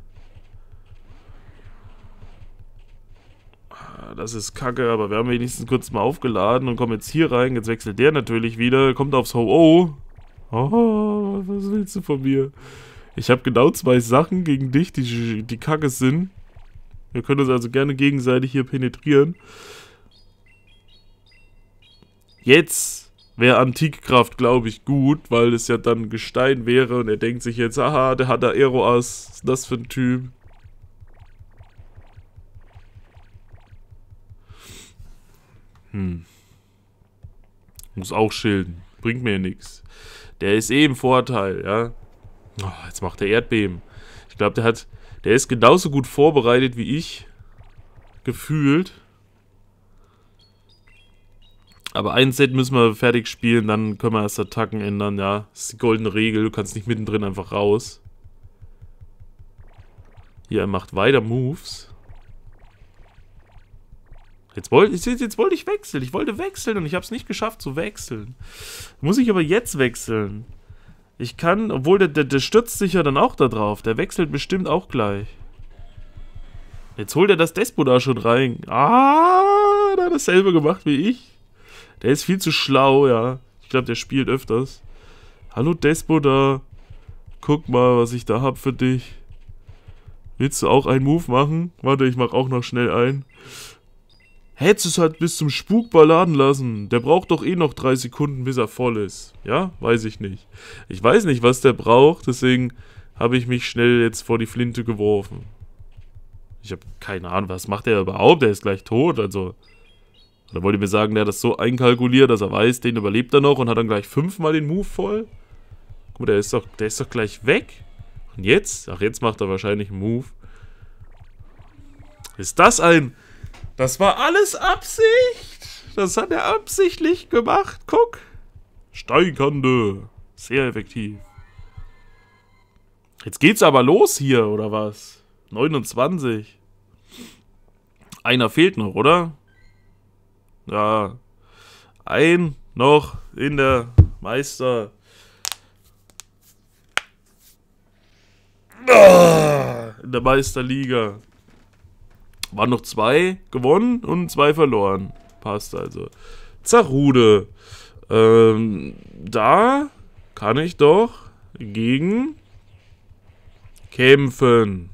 das ist kacke, aber wir haben wenigstens kurz mal aufgeladen und kommen jetzt hier rein. Jetzt wechselt der natürlich wieder, kommt aufs Ho-Oh. Oh, was willst du von mir? Ich habe genau zwei Sachen gegen dich, die, die kacke sind. Wir können uns also gerne gegenseitig hier penetrieren. Jetzt wäre Antikkraft, glaube ich, gut, weil es ja dann Gestein wäre und er denkt sich jetzt, aha, der hat da Eroas, was ist das für ein Typ? Hm. Muss auch schilden. Bringt mir ja nichts. Der ist eh im Vorteil, ja. Oh, jetzt macht er Erdbeben. Ich glaube, der hat... Der ist genauso gut vorbereitet wie ich. Gefühlt. Aber ein Set müssen wir fertig spielen, dann können wir erst Attacken ändern, ja. Das ist die goldene Regel, du kannst nicht mittendrin einfach raus. Hier, er macht weiter Moves. Jetzt wollte jetzt, jetzt wollt ich wechseln. Ich wollte wechseln und ich habe es nicht geschafft zu wechseln. Muss ich aber jetzt wechseln. Ich kann, obwohl der, der, der stürzt sich ja dann auch da drauf. Der wechselt bestimmt auch gleich. Jetzt holt er das Despo da schon rein. Ah, der hat dasselbe gemacht wie ich. Der ist viel zu schlau, ja. Ich glaube, der spielt öfters. Hallo Despo da. Guck mal, was ich da hab für dich. Willst du auch einen Move machen? Warte, ich mach auch noch schnell einen. Hättest du es halt bis zum Spukball laden lassen. Der braucht doch eh noch drei Sekunden, bis er voll ist. Ja, weiß ich nicht. Ich weiß nicht, was der braucht, deswegen habe ich mich schnell jetzt vor die Flinte geworfen. Ich habe keine Ahnung, was macht der überhaupt? Der ist gleich tot, also... Oder wollte ich mir sagen, der hat das so einkalkuliert, dass er weiß, den überlebt er noch und hat dann gleich fünfmal den Move voll? Guck mal, der ist doch, der ist doch gleich weg. Und jetzt? Ach, jetzt macht er wahrscheinlich einen Move. Ist das ein das war alles Absicht. Das hat er absichtlich gemacht. Guck. Steinkande. Sehr effektiv. Jetzt geht's aber los hier, oder was? 29. Einer fehlt noch, oder? Ja. Ein noch in der Meister. Ah, in der Meisterliga waren noch zwei gewonnen und zwei verloren. Passt also. Zarude. Ähm, da kann ich doch gegen kämpfen.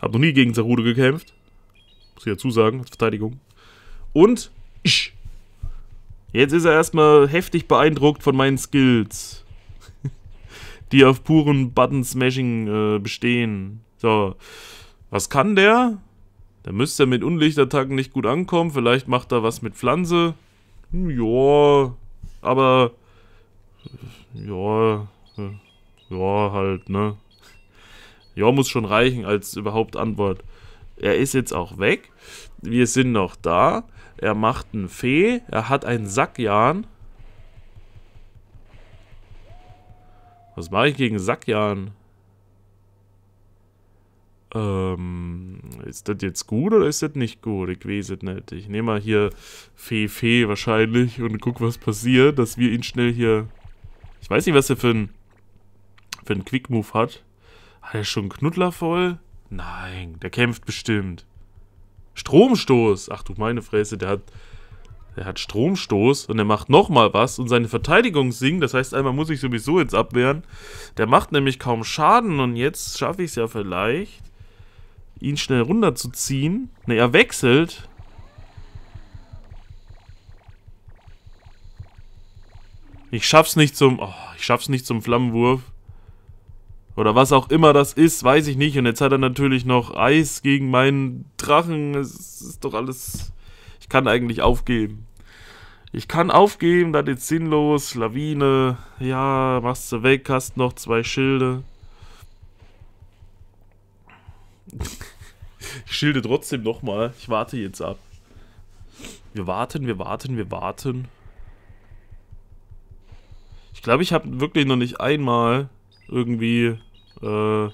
Hab noch nie gegen Zarude gekämpft. Muss ich dazu sagen, als Verteidigung. Und ich. Jetzt ist er erstmal heftig beeindruckt von meinen Skills, die auf puren Button-Smashing äh, bestehen. So, was kann der? Da müsste er mit Unlichtattacken nicht gut ankommen. Vielleicht macht er was mit Pflanze. Hm, ja, aber... Ja, ja, halt, ne? Ja, muss schon reichen als überhaupt Antwort. Er ist jetzt auch weg. Wir sind noch da. Er macht einen Fee. Er hat einen Sackjahn. Was mache ich gegen Sackjahn? Ähm, ist das jetzt gut oder ist das nicht gut? Ich weiß es nicht. Ich nehme mal hier Fee Fee wahrscheinlich und guck, was passiert, dass wir ihn schnell hier... Ich weiß nicht, was er für ein, für Quick-Move hat. Hat er schon einen Knuddler voll? Nein, der kämpft bestimmt. Stromstoß! Ach du meine Fräse, der hat... Der hat Stromstoß und er macht nochmal was und seine Verteidigung sinkt. Das heißt, einmal muss ich sowieso jetzt abwehren. Der macht nämlich kaum Schaden und jetzt schaffe ich es ja vielleicht ihn schnell runterzuziehen. Ne, er wechselt. Ich schaff's nicht zum... Oh, ich schaff's nicht zum Flammenwurf. Oder was auch immer das ist, weiß ich nicht. Und jetzt hat er natürlich noch Eis gegen meinen Drachen. Es ist doch alles... Ich kann eigentlich aufgeben. Ich kann aufgeben, das ist sinnlos. Lawine. Ja, machst du weg, hast noch zwei Schilde. Ich schilde trotzdem nochmal. Ich warte jetzt ab. Wir warten, wir warten, wir warten. Ich glaube, ich habe wirklich noch nicht einmal irgendwie... Äh,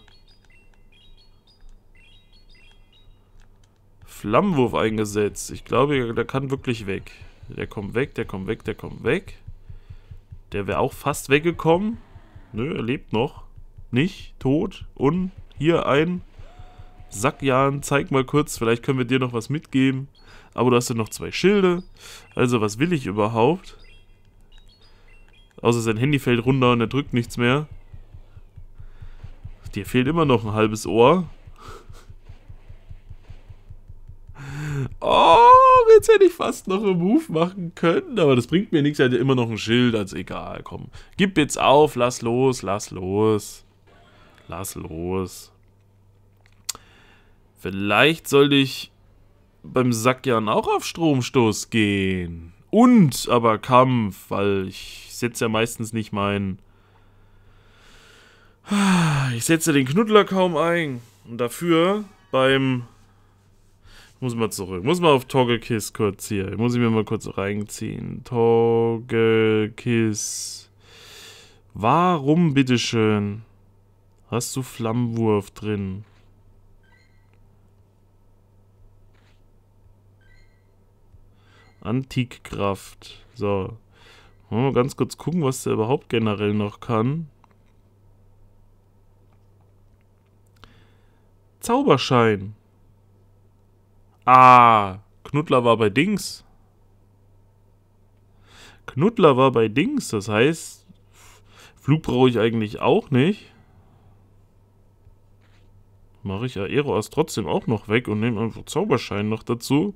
Flammenwurf eingesetzt. Ich glaube, der kann wirklich weg. Der kommt weg, der kommt weg, der kommt weg. Der wäre auch fast weggekommen. Nö, er lebt noch. Nicht. Tot. Und hier ein Sackjan, zeig mal kurz, vielleicht können wir dir noch was mitgeben. Aber du hast ja noch zwei Schilde. Also, was will ich überhaupt? Außer sein Handy fällt runter und er drückt nichts mehr. Dir fehlt immer noch ein halbes Ohr. Oh, jetzt hätte ich fast noch einen Move machen können, aber das bringt mir nichts. Er hat ja immer noch ein Schild, also egal, komm. Gib jetzt auf, lass los, lass los. Lass los. Vielleicht sollte ich beim Sackjahren auch auf Stromstoß gehen. Und aber Kampf, weil ich setze ja meistens nicht meinen... Ich setze den Knuddler kaum ein. Und dafür beim... Ich muss mal zurück. Ich muss mal auf Togekiss kurz hier. Ich muss ich mir mal kurz reinziehen. Togekiss. Warum, bitteschön, hast du Flammenwurf drin? Antikkraft. So. Wollen wir mal ganz kurz gucken, was der überhaupt generell noch kann. Zauberschein. Ah, Knuddler war bei Dings. Knuddler war bei Dings, das heißt, Flug brauche ich eigentlich auch nicht mache ich Aeroas trotzdem auch noch weg und nehme einfach Zauberschein noch dazu.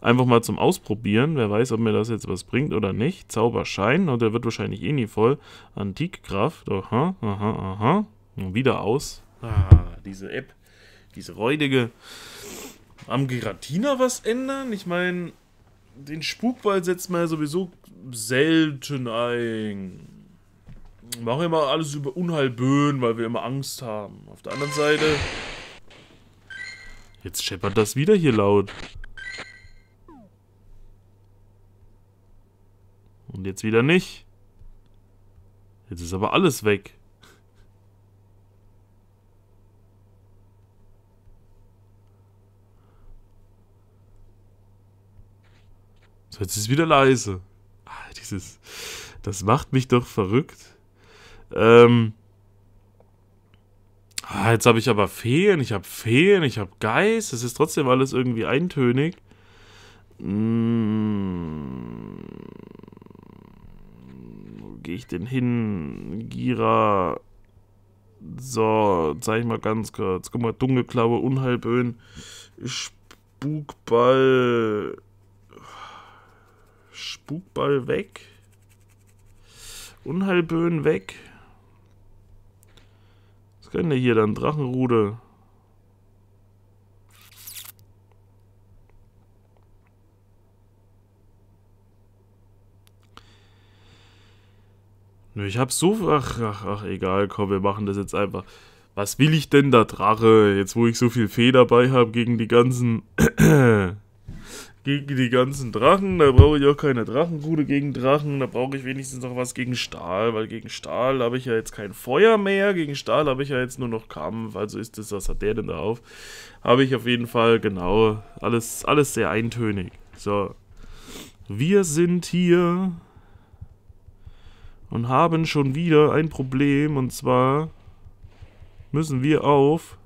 Einfach mal zum Ausprobieren. Wer weiß, ob mir das jetzt was bringt oder nicht. Zauberschein, und der wird wahrscheinlich eh nie voll. Antikkraft, aha, aha, aha. Und wieder aus. Ah, diese App, diese räudige. Am Giratina was ändern? Ich meine, den Spukball setzt man ja sowieso selten ein. Wir immer alles über Unheilböen, weil wir immer Angst haben. Auf der anderen Seite Jetzt scheppert das wieder hier laut. Und jetzt wieder nicht. Jetzt ist aber alles weg. So, jetzt ist wieder leise. Ah, Dieses, das macht mich doch verrückt. Ähm, Ah, jetzt habe ich aber Feen, ich habe Feen, ich habe Geist. Es ist trotzdem alles irgendwie eintönig. Hm. Wo gehe ich denn hin? Gira. So, zeige ich mal ganz kurz. Guck mal, Dunkelklaue, Unheilböen, Spukball. Spukball weg. Unheilböen weg. Was können wir hier dann? Drachenrude. Nö, ich hab so... Ach, ach, ach, egal, komm, wir machen das jetzt einfach. Was will ich denn da, Drache? Jetzt, wo ich so viel Fee dabei habe gegen die ganzen gegen die ganzen Drachen. Da brauche ich auch keine Drachenrude gegen Drachen. Da brauche ich wenigstens noch was gegen Stahl, weil gegen Stahl habe ich ja jetzt kein Feuer mehr. Gegen Stahl habe ich ja jetzt nur noch Kampf. Also ist das, was hat der denn da auf? Habe ich auf jeden Fall, genau, alles, alles sehr eintönig. So. Wir sind hier und haben schon wieder ein Problem. Und zwar müssen wir auf...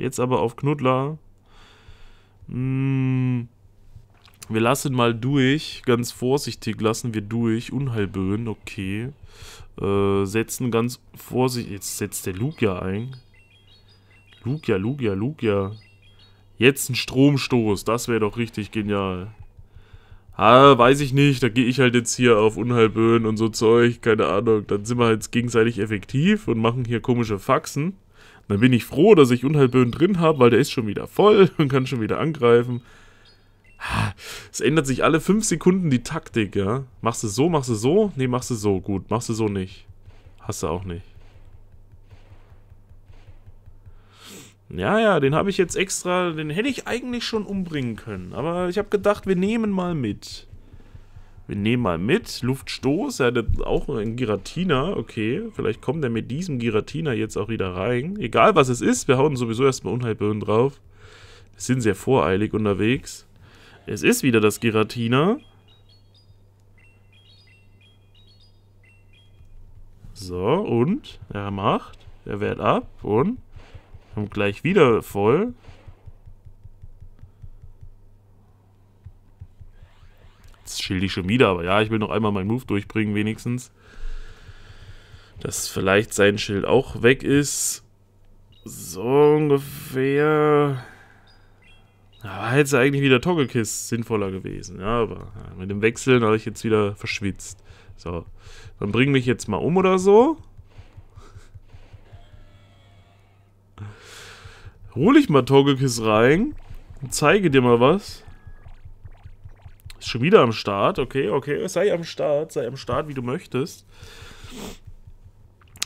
Jetzt aber auf Knuddler hm, wir lassen mal durch. Ganz vorsichtig lassen wir durch. Unheilböen, okay. Äh, setzen ganz vorsichtig. Jetzt setzt der Lugia ein. Lugia, Lugia, Lugia. Jetzt ein Stromstoß. Das wäre doch richtig genial. Ah, weiß ich nicht, da gehe ich halt jetzt hier auf Unheilböen und so Zeug, keine Ahnung. Dann sind wir halt gegenseitig effektiv und machen hier komische Faxen. Dann bin ich froh, dass ich Unheilböen drin habe, weil der ist schon wieder voll und kann schon wieder angreifen. Ah, es ändert sich alle 5 Sekunden die Taktik, ja. Machst du so, machst du so? Nee, machst du so. Gut, machst du so nicht. Hast du auch nicht. Ja, ja, den habe ich jetzt extra, den hätte ich eigentlich schon umbringen können. Aber ich habe gedacht, wir nehmen mal mit. Wir nehmen mal mit. Luftstoß. Er hat auch einen Giratina. Okay, vielleicht kommt er mit diesem Giratina jetzt auch wieder rein. Egal was es ist, wir hauen sowieso erstmal Unheilböden drauf. Wir sind sehr voreilig unterwegs. Es ist wieder das Giratina. So, und? Er macht. Er wehrt ab. Und? Kommt gleich wieder voll. Jetzt schilde ich schon wieder, aber ja, ich will noch einmal meinen Move durchbringen wenigstens. Dass vielleicht sein Schild auch weg ist. So ungefähr. Aber hätte es eigentlich wieder Togekiss sinnvoller gewesen. Ja, aber mit dem Wechseln habe ich jetzt wieder verschwitzt. So, dann bring mich jetzt mal um oder so. Hol ich mal Togekiss rein und zeige dir mal was. Ist schon wieder am Start, okay, okay. Sei am Start, sei am Start, wie du möchtest.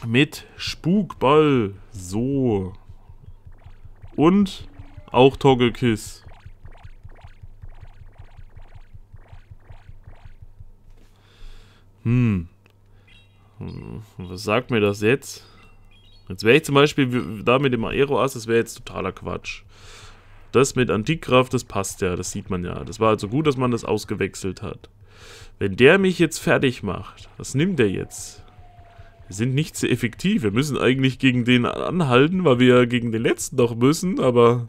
Mit Spukball. So. Und auch Toggle Kiss. Hm. hm. Was sagt mir das jetzt? Jetzt wäre ich zum Beispiel da mit dem Aero-Ass, das wäre jetzt totaler Quatsch. Das mit Antikkraft, das passt ja, das sieht man ja. Das war also gut, dass man das ausgewechselt hat. Wenn der mich jetzt fertig macht, was nimmt der jetzt? Wir sind nicht sehr effektiv. Wir müssen eigentlich gegen den anhalten, weil wir ja gegen den letzten noch müssen, aber...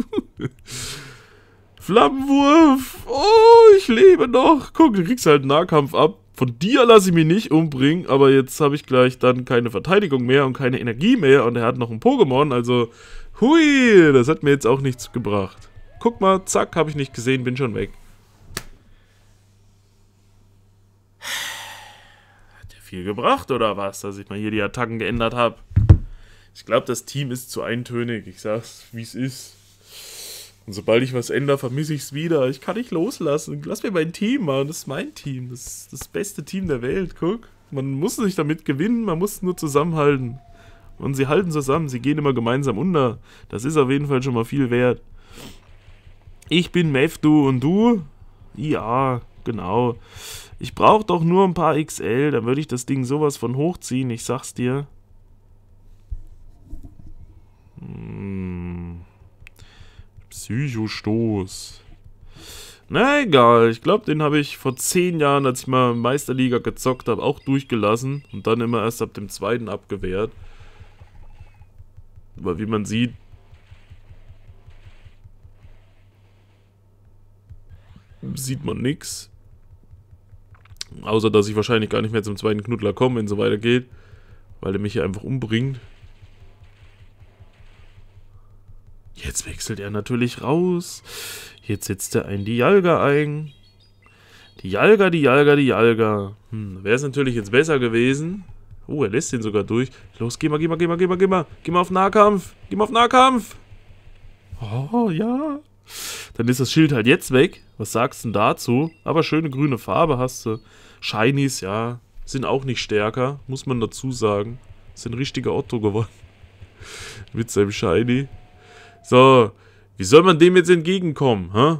Flammenwurf! Oh, ich lebe noch! Guck, du kriegst halt Nahkampf ab. Von dir lasse ich mich nicht umbringen, aber jetzt habe ich gleich dann keine Verteidigung mehr und keine Energie mehr und er hat noch ein Pokémon, also hui, das hat mir jetzt auch nichts gebracht. Guck mal, zack, habe ich nicht gesehen, bin schon weg. Hat dir viel gebracht oder was, dass ich mal hier die Attacken geändert habe? Ich glaube, das Team ist zu eintönig, ich sag's, wie es ist. Und sobald ich was ändere, vermisse ich es wieder. Ich kann nicht loslassen. Lass mir mein Team machen. Das ist mein Team. Das ist das beste Team der Welt. Guck. Man muss nicht damit gewinnen, man muss nur zusammenhalten. Und sie halten zusammen, sie gehen immer gemeinsam unter. Das ist auf jeden Fall schon mal viel wert. Ich bin Mef, du und du? Ja, genau. Ich brauche doch nur ein paar XL, dann würde ich das Ding sowas von hochziehen, ich sag's dir. Hm. Psychostoß. Na egal, ich glaube, den habe ich vor 10 Jahren, als ich mal Meisterliga gezockt habe, auch durchgelassen und dann immer erst ab dem zweiten abgewehrt. Aber wie man sieht... Sieht man nichts. Außer, dass ich wahrscheinlich gar nicht mehr zum zweiten Knuddler komme, wenn es so weitergeht. Weil er mich hier einfach umbringt. Jetzt wechselt er natürlich raus. Jetzt setzt er ein Dialga ein. Dialga, Dialga, Dialga. Hm, wäre es natürlich jetzt besser gewesen. Oh, er lässt ihn sogar durch. Los, geh mal, geh mal, geh mal, geh mal, geh mal. Geh mal auf Nahkampf. Geh mal auf Nahkampf. Oh, ja. Dann ist das Schild halt jetzt weg. Was sagst du denn dazu? Aber schöne grüne Farbe hast du. Shinies, ja. Sind auch nicht stärker, muss man dazu sagen. Sind richtiger Otto geworden. Mit seinem Shiny. So, wie soll man dem jetzt entgegenkommen, hä?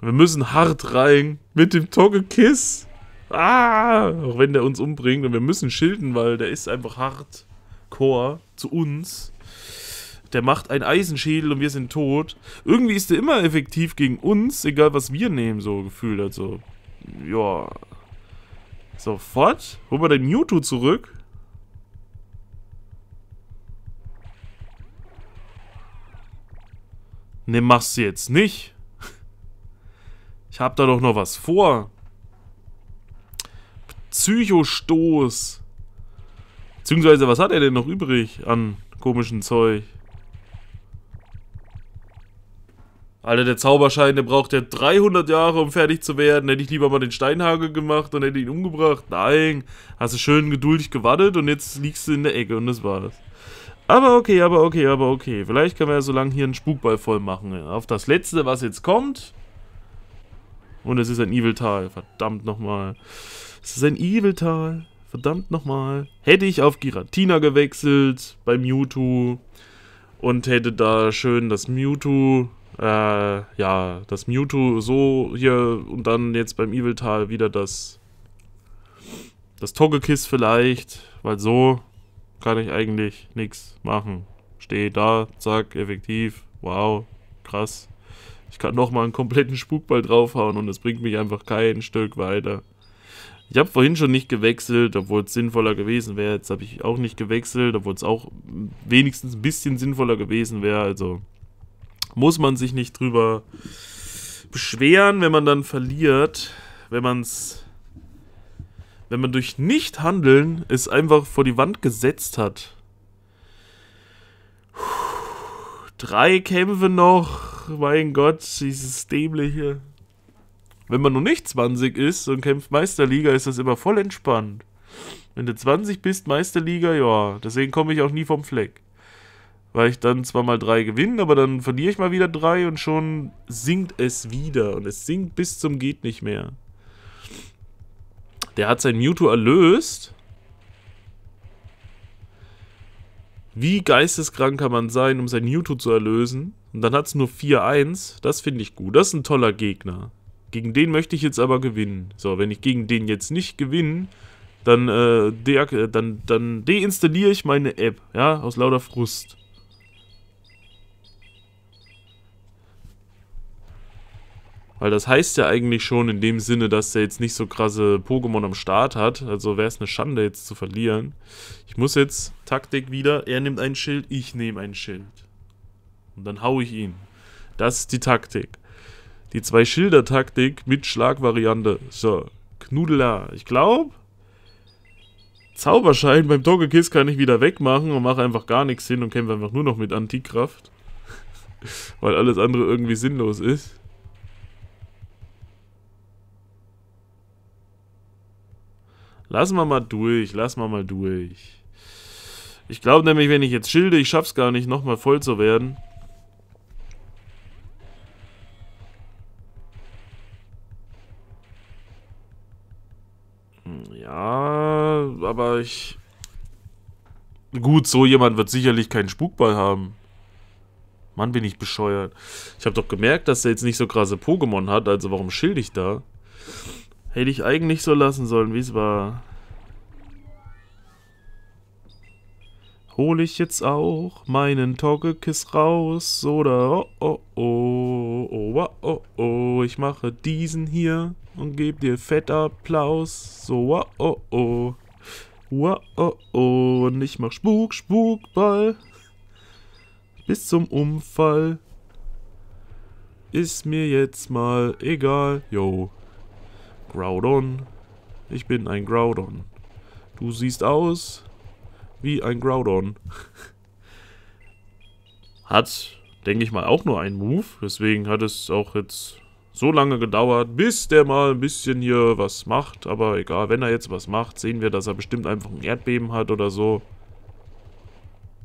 Wir müssen hart rein mit dem Togekiss. Ah, auch wenn der uns umbringt und wir müssen schilden, weil der ist einfach hart core zu uns. Der macht einen Eisenschädel und wir sind tot. Irgendwie ist der immer effektiv gegen uns, egal was wir nehmen, so gefühlt. Also, ja. Sofort. Holen wir den Mewtwo zurück. Ne, machst du jetzt nicht. Ich hab da doch noch was vor. Psychostoß. Beziehungsweise, was hat er denn noch übrig an komischen Zeug? Alter, der Zauberschein, der braucht ja 300 Jahre, um fertig zu werden. Hätte ich lieber mal den Steinhagel gemacht und hätte ihn umgebracht. Nein, hast du schön geduldig gewartet und jetzt liegst du in der Ecke und das war das. Aber okay, aber okay, aber okay. Vielleicht können wir ja so lange hier einen Spukball voll machen. Auf das letzte, was jetzt kommt. Und es ist ein Evil Tal. Verdammt nochmal. Es ist ein Evil Tal. Verdammt nochmal. Hätte ich auf Giratina gewechselt bei Mewtwo und hätte da schön das Mewtwo, äh, ja, das Mewtwo so hier und dann jetzt beim Evil Tal wieder das, das Togekiss vielleicht, weil so kann ich eigentlich nichts machen. Stehe da, zack, effektiv, wow, krass. Ich kann nochmal einen kompletten Spukball draufhauen und es bringt mich einfach kein Stück weiter. Ich habe vorhin schon nicht gewechselt, obwohl es sinnvoller gewesen wäre. Jetzt habe ich auch nicht gewechselt, obwohl es auch wenigstens ein bisschen sinnvoller gewesen wäre. Also muss man sich nicht drüber beschweren, wenn man dann verliert, wenn man es wenn man durch Nichthandeln es einfach vor die Wand gesetzt hat. drei Kämpfe noch. Mein Gott, dieses dämliche. Wenn man nur nicht 20 ist und kämpft Meisterliga, ist das immer voll entspannt. Wenn du 20 bist, Meisterliga, ja. Deswegen komme ich auch nie vom Fleck. Weil ich dann zwar mal drei gewinne, aber dann verliere ich mal wieder drei und schon sinkt es wieder. Und es sinkt bis zum geht nicht mehr. Der hat sein Mewtwo erlöst. Wie geisteskrank kann man sein, um sein Mewtwo zu erlösen? Und dann hat es nur 4-1. Das finde ich gut. Das ist ein toller Gegner. Gegen den möchte ich jetzt aber gewinnen. So, wenn ich gegen den jetzt nicht gewinne, dann, äh, äh dann, dann deinstalliere ich meine App. Ja, aus lauter Frust. Weil das heißt ja eigentlich schon in dem Sinne, dass er jetzt nicht so krasse Pokémon am Start hat. Also wäre es eine Schande, jetzt zu verlieren. Ich muss jetzt Taktik wieder. Er nimmt ein Schild, ich nehme ein Schild. Und dann haue ich ihn. Das ist die Taktik. Die Zwei-Schilder-Taktik mit Schlagvariante. So, Knudela. Ich glaube, Zauberschein beim Togekiss kann ich wieder wegmachen und mache einfach gar nichts hin und kämpfe einfach nur noch mit Antikraft. Weil alles andere irgendwie sinnlos ist. Lassen wir mal durch, lassen wir mal durch. Ich glaube nämlich, wenn ich jetzt schilde, ich schaff's gar nicht, nochmal voll zu werden. Hm, ja, aber ich... Gut, so jemand wird sicherlich keinen Spukball haben. Mann, bin ich bescheuert. Ich habe doch gemerkt, dass er jetzt nicht so krasse Pokémon hat, also warum schilde ich da? Hätte ich eigentlich so lassen sollen, wie es war. Hol ich jetzt auch meinen Togekiss raus, oder oh oh oh, oh oh oh, ich mache diesen hier und geb dir fett Applaus, so oh oh oh, oh oh oh, und ich mach Spuk, Spukball, bis zum Umfall, ist mir jetzt mal egal, yo. Groudon. Ich bin ein Groudon. Du siehst aus wie ein Groudon. hat, denke ich mal, auch nur einen Move. Deswegen hat es auch jetzt so lange gedauert, bis der mal ein bisschen hier was macht. Aber egal, wenn er jetzt was macht, sehen wir, dass er bestimmt einfach ein Erdbeben hat oder so.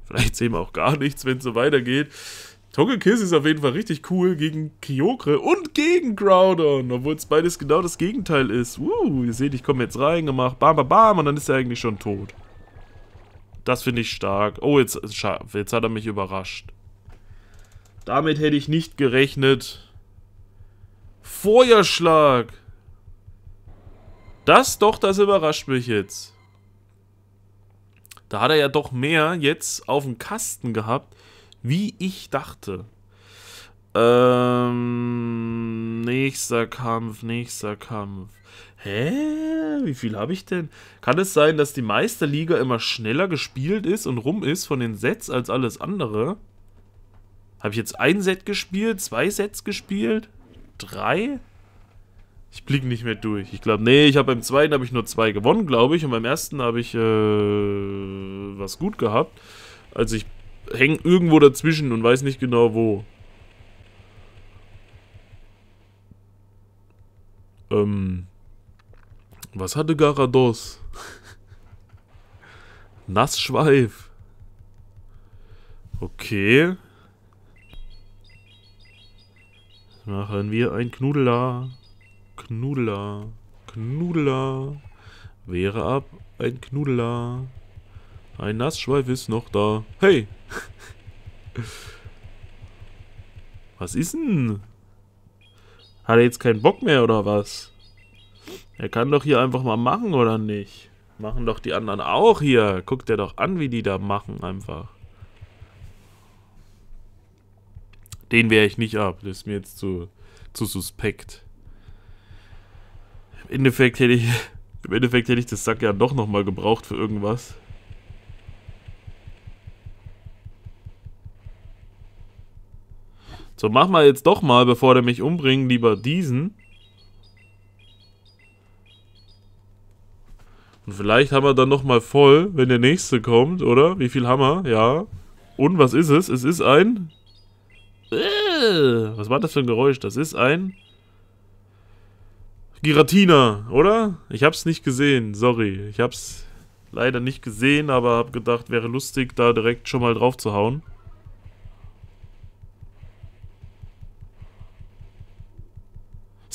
Vielleicht sehen wir auch gar nichts, wenn es so weitergeht. Togekiss ist auf jeden Fall richtig cool gegen Kyokre und gegen Groudon, obwohl es beides genau das Gegenteil ist. Uh, ihr seht, ich komme jetzt rein, gemacht, bam, bam, bam, und dann ist er eigentlich schon tot. Das finde ich stark. Oh, jetzt, jetzt hat er mich überrascht. Damit hätte ich nicht gerechnet. Feuerschlag. Das doch, das überrascht mich jetzt. Da hat er ja doch mehr jetzt auf dem Kasten gehabt wie ich dachte. Ähm, nächster Kampf, nächster Kampf. Hä? Wie viel habe ich denn? Kann es sein, dass die Meisterliga immer schneller gespielt ist und rum ist von den Sets als alles andere? Habe ich jetzt ein Set gespielt? Zwei Sets gespielt? Drei? Ich blicke nicht mehr durch. Ich glaube, nee, ich habe beim zweiten habe ich nur zwei gewonnen, glaube ich. Und beim ersten habe ich äh, was gut gehabt. Also ich hängt irgendwo dazwischen und weiß nicht genau wo. Ähm, was hatte Garados? Nassschweif. Okay. Machen wir ein Knudeler. Knudeler. Knudeler. Wäre ab ein Knudeler. Ein Nassschweif ist noch da. Hey! was ist denn? Hat er jetzt keinen Bock mehr oder was? Er kann doch hier einfach mal machen, oder nicht? Machen doch die anderen auch hier. Guckt er doch an, wie die da machen einfach. Den wehre ich nicht ab. Das ist mir jetzt zu, zu suspekt. Im Endeffekt hätte ich, im Endeffekt hätte ich das Sack ja doch nochmal gebraucht für irgendwas. So, mach mal jetzt doch mal, bevor der mich umbringt, lieber diesen. Und vielleicht haben wir dann nochmal voll, wenn der nächste kommt, oder? Wie viel haben wir? Ja. Und was ist es? Es ist ein... Äh, was war das für ein Geräusch? Das ist ein... Giratina, oder? Ich hab's nicht gesehen, sorry. Ich hab's leider nicht gesehen, aber hab gedacht, wäre lustig, da direkt schon mal drauf zu hauen.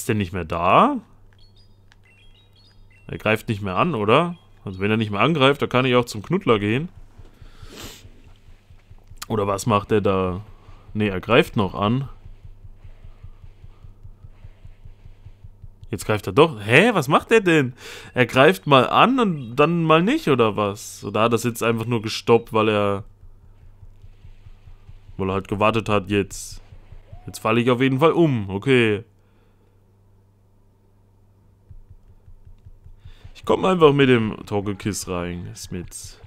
der nicht mehr da? Er greift nicht mehr an, oder? Also wenn er nicht mehr angreift, dann kann ich auch zum Knuddler gehen. Oder was macht er da? Ne, er greift noch an. Jetzt greift er doch. Hä, was macht er denn? Er greift mal an und dann mal nicht, oder was? Oder hat das jetzt einfach nur gestoppt, weil er... Weil er halt gewartet hat jetzt. Jetzt falle ich auf jeden Fall um. Okay. Ich komme einfach mit dem Togekiss rein. Smith.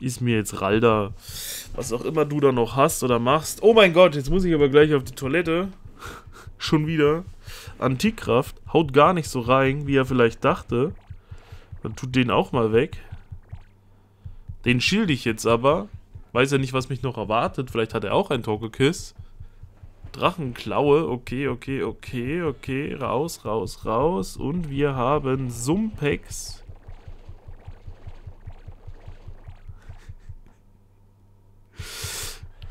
Ist mir jetzt Ralda. Was auch immer du da noch hast oder machst. Oh mein Gott, jetzt muss ich aber gleich auf die Toilette. Schon wieder. Antikraft haut gar nicht so rein, wie er vielleicht dachte. Dann tut den auch mal weg. Den schilde ich jetzt aber. Weiß ja nicht, was mich noch erwartet. Vielleicht hat er auch ein Togekiss. Kiss. Drachenklaue. Okay, okay, okay, okay. Raus, raus, raus. Und wir haben Sumpex.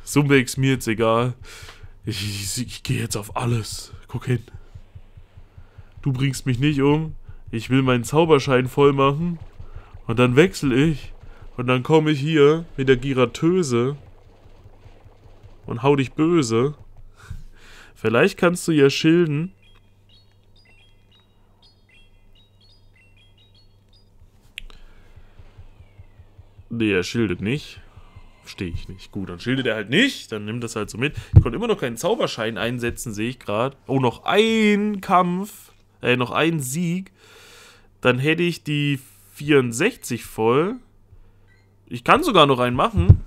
Sumpex, mir jetzt egal. Ich, ich, ich gehe jetzt auf alles. Guck hin. Du bringst mich nicht um. Ich will meinen Zauberschein voll machen. Und dann wechsle ich. Und dann komme ich hier mit der Giratöse. Und hau dich böse. Vielleicht kannst du ja schilden. Nee, er schildet nicht. Verstehe ich nicht. Gut, dann schildet er halt nicht. Dann nimmt das halt so mit. Ich konnte immer noch keinen Zauberschein einsetzen, sehe ich gerade. Oh, noch ein Kampf. Äh, noch ein Sieg. Dann hätte ich die 64 voll. Ich kann sogar noch einen machen.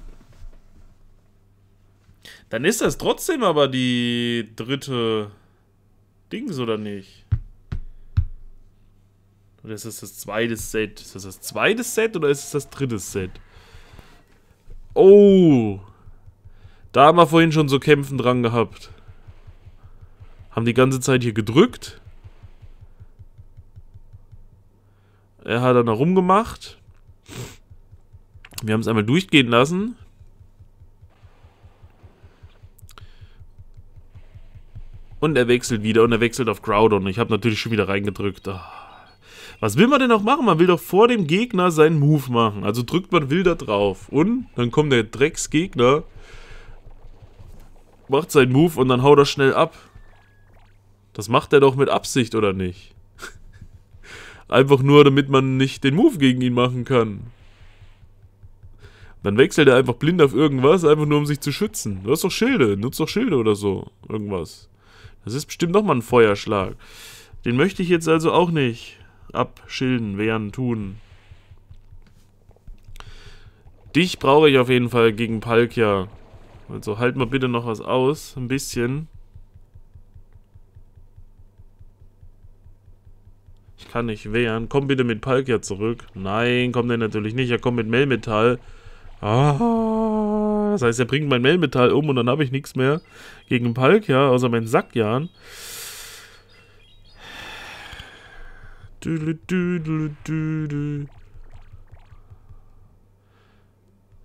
Dann ist das trotzdem aber die dritte Dings, oder nicht? Oder ist das das zweite Set? Ist das das zweite Set oder ist es das, das dritte Set? Oh. Da haben wir vorhin schon so Kämpfen dran gehabt. Haben die ganze Zeit hier gedrückt. Er hat dann herumgemacht. Wir haben es einmal durchgehen lassen. Und er wechselt wieder und er wechselt auf Groudon. Ich habe natürlich schon wieder reingedrückt. Oh. Was will man denn auch machen? Man will doch vor dem Gegner seinen Move machen. Also drückt man Wilder drauf. Und dann kommt der Drecksgegner, macht seinen Move und dann haut er schnell ab. Das macht er doch mit Absicht, oder nicht? Einfach nur, damit man nicht den Move gegen ihn machen kann. Dann wechselt er einfach blind auf irgendwas, einfach nur um sich zu schützen. Du hast doch Schilde, nutzt doch Schilde oder so. Irgendwas. Das ist bestimmt nochmal ein Feuerschlag. Den möchte ich jetzt also auch nicht abschilden, wehren, tun. Dich brauche ich auf jeden Fall gegen Palkia. Also halt mal bitte noch was aus, ein bisschen. Ich kann nicht wehren. Komm bitte mit Palkia zurück. Nein, kommt er natürlich nicht. Er kommt mit Melmetall. Ah, das heißt, er bringt mein Melmetall um und dann habe ich nichts mehr gegen Palk, ja, außer meinen Sackjahren. Düdel, düdel, düdel.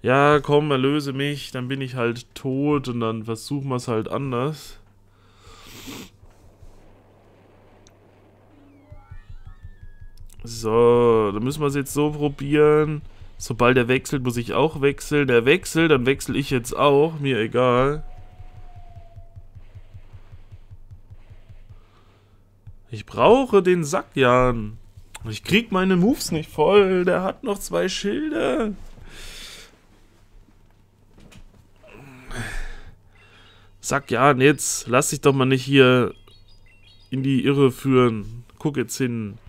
Ja, komm, erlöse mich, dann bin ich halt tot und dann versuchen wir es halt anders. So, dann müssen wir es jetzt so probieren. Sobald er wechselt, muss ich auch wechseln. Der wechselt, dann wechsle ich jetzt auch. Mir egal. Ich brauche den Sackjan. Ich krieg meine Moves nicht voll. Der hat noch zwei Schilde. Sackjan, jetzt lass dich doch mal nicht hier in die Irre führen. Guck jetzt hin.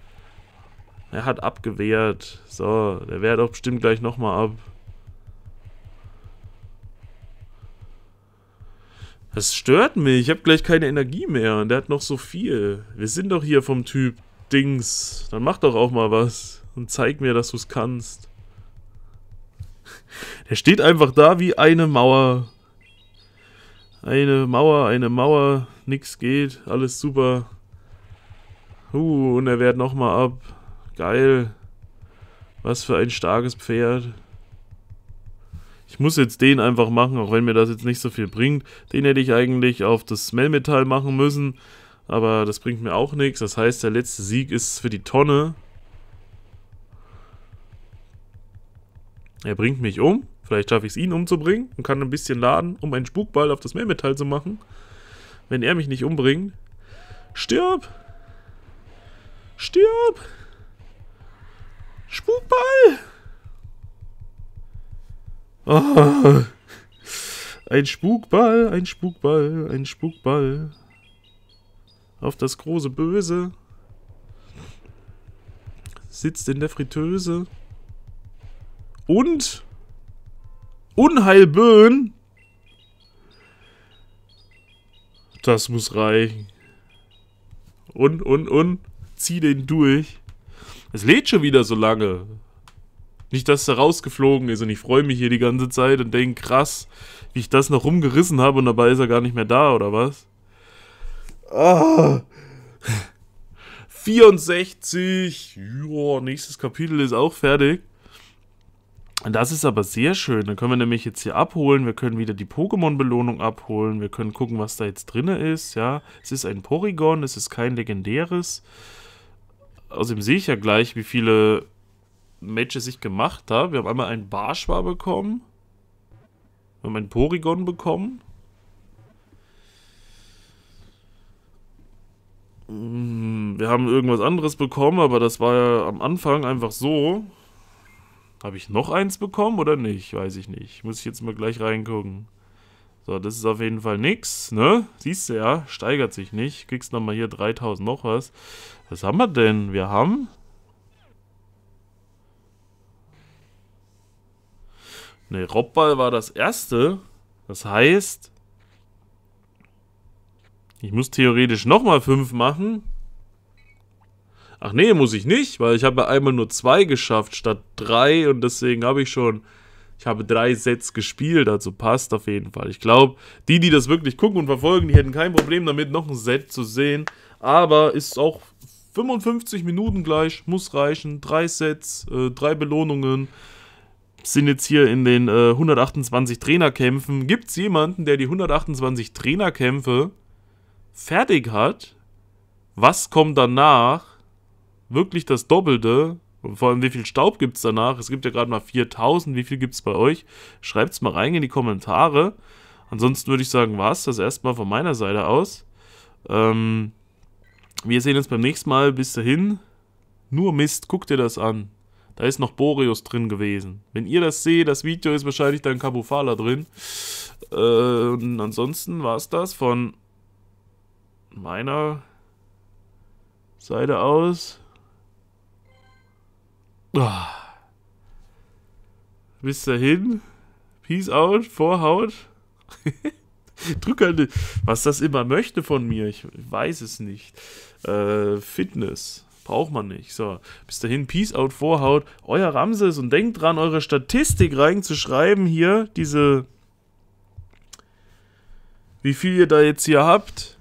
Er hat abgewehrt. So, der wehrt auch bestimmt gleich nochmal ab. Das stört mich. Ich habe gleich keine Energie mehr. Und der hat noch so viel. Wir sind doch hier vom Typ Dings. Dann mach doch auch mal was. Und zeig mir, dass du es kannst. Der steht einfach da wie eine Mauer. Eine Mauer, eine Mauer. Nix geht. Alles super. Uh, und er wehrt nochmal ab. Geil. Was für ein starkes Pferd. Ich muss jetzt den einfach machen, auch wenn mir das jetzt nicht so viel bringt. Den hätte ich eigentlich auf das Smellmetall machen müssen, aber das bringt mir auch nichts. Das heißt, der letzte Sieg ist für die Tonne. Er bringt mich um. Vielleicht schaffe ich es, ihn umzubringen und kann ein bisschen laden, um einen Spukball auf das Meermetall zu machen. Wenn er mich nicht umbringt. Stirb! Stirb! Spukball! Oh. Ein Spukball, ein Spukball, ein Spukball. Auf das große Böse. Sitzt in der Fritteuse. Und Unheilböen. Das muss reichen. Und, und, und. Zieh den durch. Es lädt schon wieder so lange. Nicht, dass er rausgeflogen ist und ich freue mich hier die ganze Zeit und denke, krass, wie ich das noch rumgerissen habe und dabei ist er gar nicht mehr da, oder was? Ah. 64. Joa, nächstes Kapitel ist auch fertig. Das ist aber sehr schön. Dann können wir nämlich jetzt hier abholen. Wir können wieder die Pokémon-Belohnung abholen. Wir können gucken, was da jetzt drin ist. Ja, es ist ein Porygon. Es ist kein legendäres. Außerdem sehe ich ja gleich, wie viele Matches ich gemacht habe. Wir haben einmal einen Barschwar bekommen. Wir haben einen Porygon bekommen. Mm, wir haben irgendwas anderes bekommen, aber das war ja am Anfang einfach so. Habe ich noch eins bekommen oder nicht? Weiß ich nicht. Muss ich jetzt mal gleich reingucken. So, das ist auf jeden Fall nix, ne? Siehst du ja, steigert sich nicht. Kriegst nochmal hier 3000 noch was. Was haben wir denn? Wir haben Ne, Robball war das erste. Das heißt, ich muss theoretisch nochmal fünf machen. Ach nee, muss ich nicht, weil ich habe einmal nur zwei geschafft statt drei und deswegen habe ich schon, ich habe drei Sets gespielt, also passt auf jeden Fall. Ich glaube, die, die das wirklich gucken und verfolgen, die hätten kein Problem damit, noch ein Set zu sehen. Aber ist auch 55 Minuten gleich, muss reichen, Drei Sets, 3 äh, Belohnungen sind jetzt hier in den äh, 128 Trainerkämpfen. Gibt es jemanden, der die 128 Trainerkämpfe fertig hat? Was kommt danach? Wirklich das Doppelte? Und vor allem, wie viel Staub gibt es danach? Es gibt ja gerade mal 4000. Wie viel gibt es bei euch? Schreibt es mal rein in die Kommentare. Ansonsten würde ich sagen, war es das erstmal von meiner Seite aus. Ähm, wir sehen uns beim nächsten Mal. Bis dahin. Nur Mist, guck dir das an. Da ist noch Boreus drin gewesen. Wenn ihr das seht, das Video ist wahrscheinlich dann Kabufala drin. Äh, und ansonsten war es das von meiner Seite aus. Ah. Bis dahin. Peace out, Vorhaut. Drück halt, was das immer möchte von mir. Ich weiß es nicht. Äh, Fitness. Braucht man nicht. So, bis dahin, Peace out, Vorhaut, euer Ramses und denkt dran, eure Statistik reinzuschreiben hier, diese, wie viel ihr da jetzt hier habt.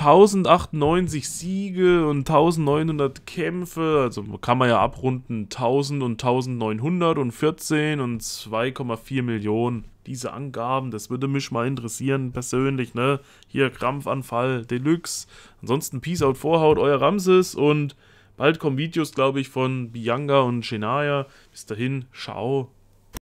1098 Siege und 1900 Kämpfe, also kann man ja abrunden 1000 und 1900 und 14 und 2,4 Millionen. Diese Angaben, das würde mich mal interessieren persönlich, ne? Hier Krampfanfall Deluxe. Ansonsten Peace out Vorhaut, euer Ramses und bald kommen Videos, glaube ich, von Bianca und Shenaya. Bis dahin, ciao.